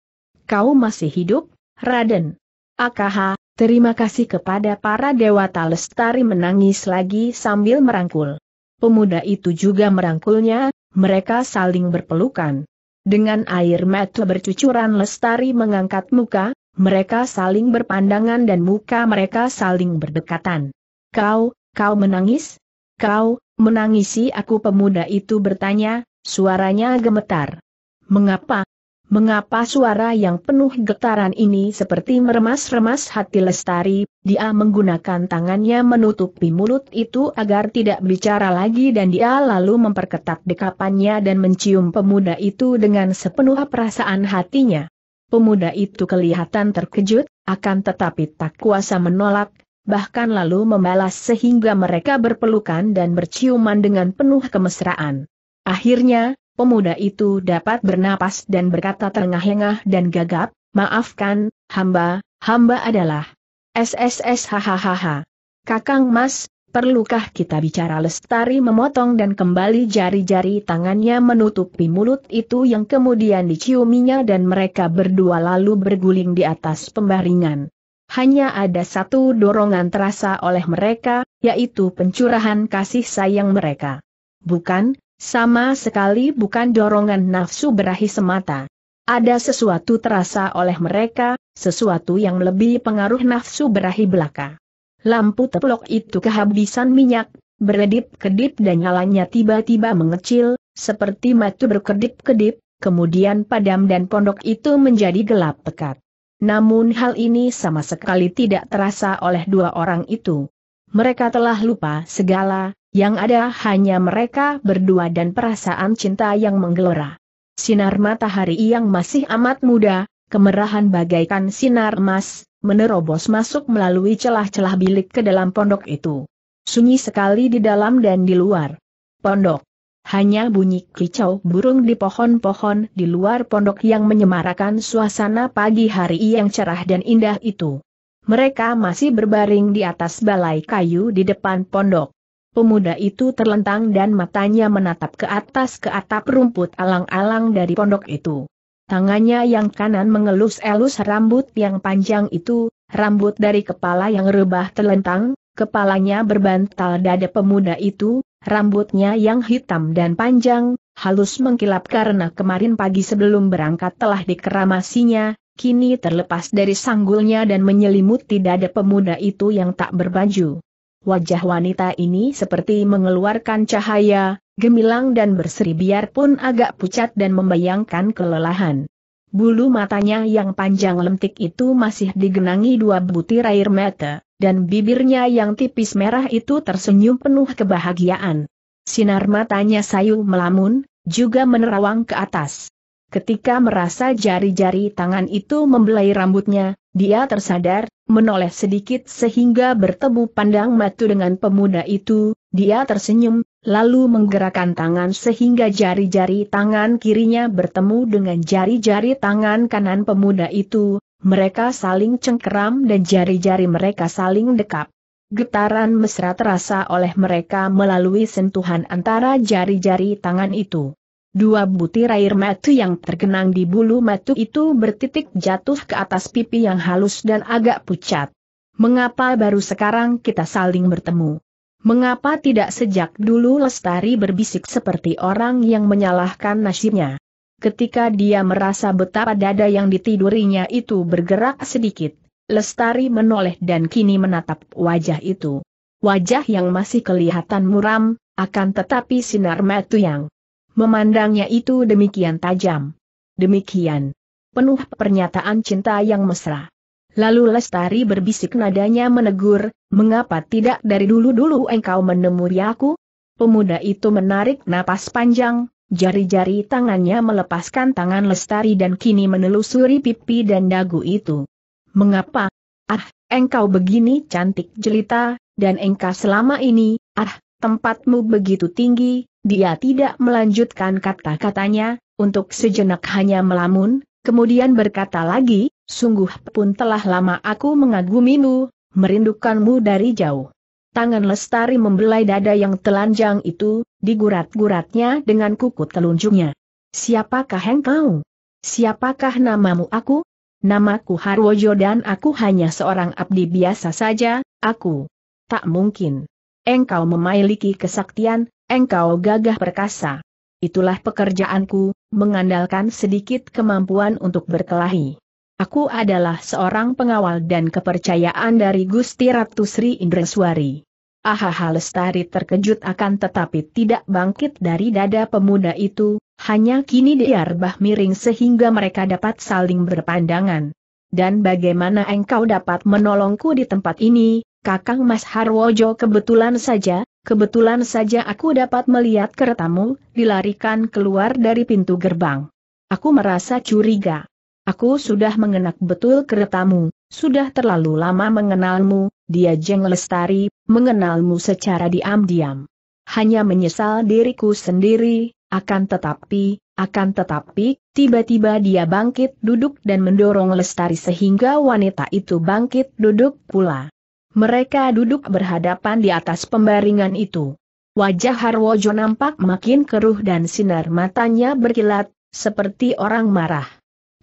Kau masih hidup, Raden. Akaha, terima kasih kepada para dewata lestari menangis lagi sambil merangkul. Pemuda itu juga merangkulnya, mereka saling berpelukan. Dengan air mata bercucuran lestari mengangkat muka, mereka saling berpandangan dan muka mereka saling berdekatan. Kau, kau menangis? Kau, menangisi aku pemuda itu bertanya, suaranya gemetar. Mengapa, Mengapa suara yang penuh getaran ini seperti meremas-remas hati Lestari, dia menggunakan tangannya menutupi mulut itu agar tidak bicara lagi dan dia lalu memperketat dekapannya dan mencium pemuda itu dengan sepenuh perasaan hatinya. Pemuda itu kelihatan terkejut, akan tetapi tak kuasa menolak, bahkan lalu membalas sehingga mereka berpelukan dan berciuman dengan penuh kemesraan. Akhirnya, pemuda itu dapat bernapas dan berkata terengah-engah dan gagap, maafkan, hamba, hamba adalah SSS hahaha. Kakang Mas, perlukah kita bicara lestari memotong dan kembali jari-jari tangannya menutupi mulut itu yang kemudian diciuminya dan mereka berdua lalu berguling di atas pembaringan. Hanya ada satu dorongan terasa oleh mereka, yaitu pencurahan kasih sayang mereka. Bukan, sama sekali bukan dorongan nafsu berahi semata. Ada sesuatu terasa oleh mereka, sesuatu yang lebih pengaruh nafsu berahi belaka. Lampu teplok itu kehabisan minyak, beredip-kedip dan nyalanya tiba-tiba mengecil, seperti matu berkedip-kedip, kemudian padam dan pondok itu menjadi gelap pekat. Namun hal ini sama sekali tidak terasa oleh dua orang itu mereka telah lupa segala, yang ada hanya mereka berdua dan perasaan cinta yang menggelora. Sinar matahari yang masih amat muda, kemerahan bagaikan sinar emas, menerobos masuk melalui celah-celah bilik ke dalam pondok itu. Sunyi sekali di dalam dan di luar pondok. Hanya bunyi kicau burung di pohon-pohon di luar pondok yang menyemarakan suasana pagi hari yang cerah dan indah itu mereka masih berbaring di atas balai kayu di depan pondok. Pemuda itu terlentang dan matanya menatap ke atas ke atap rumput alang-alang dari pondok itu. Tangannya yang kanan mengelus-elus rambut yang panjang itu, rambut dari kepala yang rebah terlentang, kepalanya berbantal dada pemuda itu, rambutnya yang hitam dan panjang, halus mengkilap karena kemarin pagi sebelum berangkat telah dikeramasinya, kini terlepas dari sanggulnya dan menyelimut tidak ada pemuda itu yang tak berbaju. Wajah wanita ini seperti mengeluarkan cahaya, gemilang dan berseri biarpun agak pucat dan membayangkan kelelahan. Bulu matanya yang panjang lentik itu masih digenangi dua butir air mata, dan bibirnya yang tipis merah itu tersenyum penuh kebahagiaan. Sinar matanya sayu melamun, juga menerawang ke atas. Ketika merasa jari-jari tangan itu membelai rambutnya, dia tersadar, menoleh sedikit sehingga bertemu pandang matu dengan pemuda itu, dia tersenyum, lalu menggerakkan tangan sehingga jari-jari tangan kirinya bertemu dengan jari-jari tangan kanan pemuda itu, mereka saling cengkeram dan jari-jari mereka saling dekap. Getaran mesra terasa oleh mereka melalui sentuhan antara jari-jari tangan itu. Dua butir air mata yang tergenang di bulu mata itu bertitik jatuh ke atas pipi yang halus dan agak pucat. Mengapa baru sekarang kita saling bertemu? Mengapa tidak sejak dulu Lestari berbisik seperti orang yang menyalahkan nasibnya? Ketika dia merasa betapa dada yang ditidurinya itu bergerak sedikit, Lestari menoleh dan kini menatap wajah itu. Wajah yang masih kelihatan muram, akan tetapi sinar mata yang memandangnya itu demikian tajam. Demikian. Penuh pernyataan cinta yang mesra. Lalu Lestari berbisik nadanya menegur, mengapa tidak dari dulu-dulu engkau menemui aku? Pemuda itu menarik napas panjang, jari-jari tangannya melepaskan tangan Lestari dan kini menelusuri pipi dan dagu itu. Mengapa? Ah, engkau begini cantik jelita, dan engkau selama ini, ah, tempatmu begitu tinggi, dia tidak melanjutkan kata-katanya, untuk sejenak hanya melamun, kemudian berkata lagi, sungguh pun telah lama aku mengagumimu, merindukanmu dari jauh. Tangan Lestari membelai dada yang telanjang itu, digurat-guratnya dengan kuku telunjuknya. Siapakah engkau? Siapakah namamu aku? Namaku Harwojo dan aku hanya seorang abdi biasa saja, aku. Tak mungkin. Engkau memiliki kesaktian, engkau gagah perkasa. Itulah pekerjaanku, mengandalkan sedikit kemampuan untuk berkelahi. Aku adalah seorang pengawal dan kepercayaan dari Gusti Ratu Sri Indreswari. Ahaha Lestari terkejut akan tetapi tidak bangkit dari dada pemuda itu, hanya kini diarbah miring sehingga mereka dapat saling berpandangan. Dan bagaimana engkau dapat menolongku di tempat ini, Kakang Mas Harwojo kebetulan saja, Kebetulan saja aku dapat melihat keretamu, dilarikan keluar dari pintu gerbang. Aku merasa curiga. Aku sudah mengenak betul keretamu, sudah terlalu lama mengenalmu, dia jeng lestari, mengenalmu secara diam-diam. Hanya menyesal diriku sendiri, akan tetapi, akan tetapi, tiba-tiba dia bangkit duduk dan mendorong lestari sehingga wanita itu bangkit duduk pula. Mereka duduk berhadapan di atas pembaringan itu. Wajah Harwojo nampak makin keruh dan sinar matanya berkilat, seperti orang marah.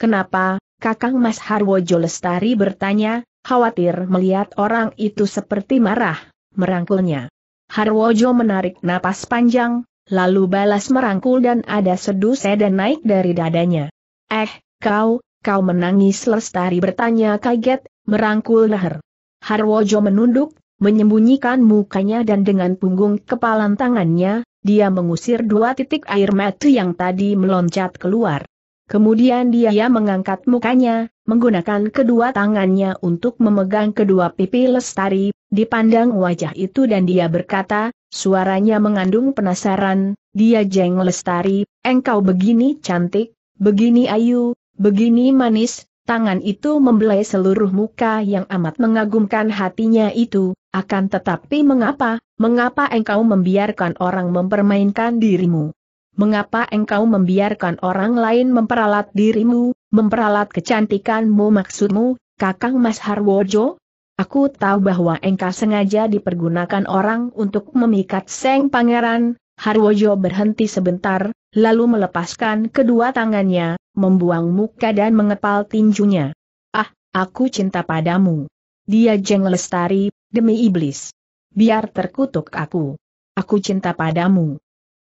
Kenapa, Kakang Mas Harwojo Lestari bertanya, khawatir melihat orang itu seperti marah, merangkulnya. Harwojo menarik napas panjang, lalu balas merangkul dan ada seduh sedan naik dari dadanya. Eh, kau, kau menangis Lestari bertanya kaget, merangkul leher. Harwojo menunduk, menyembunyikan mukanya dan dengan punggung kepalan tangannya, dia mengusir dua titik air mata yang tadi meloncat keluar. Kemudian dia mengangkat mukanya, menggunakan kedua tangannya untuk memegang kedua pipi Lestari, dipandang wajah itu dan dia berkata, suaranya mengandung penasaran, dia jeng Lestari, engkau begini cantik, begini ayu, begini manis, Tangan itu membelai seluruh muka yang amat mengagumkan hatinya itu, akan tetapi mengapa, mengapa engkau membiarkan orang mempermainkan dirimu? Mengapa engkau membiarkan orang lain memperalat dirimu, memperalat kecantikanmu maksudmu, Kakang Mas Harwojo? Aku tahu bahwa engkau sengaja dipergunakan orang untuk memikat Seng Pangeran, Harwojo berhenti sebentar, lalu melepaskan kedua tangannya, membuang muka dan mengepal tinjunya. Ah, aku cinta padamu. Dia jeng lestari, demi iblis. Biar terkutuk aku. Aku cinta padamu.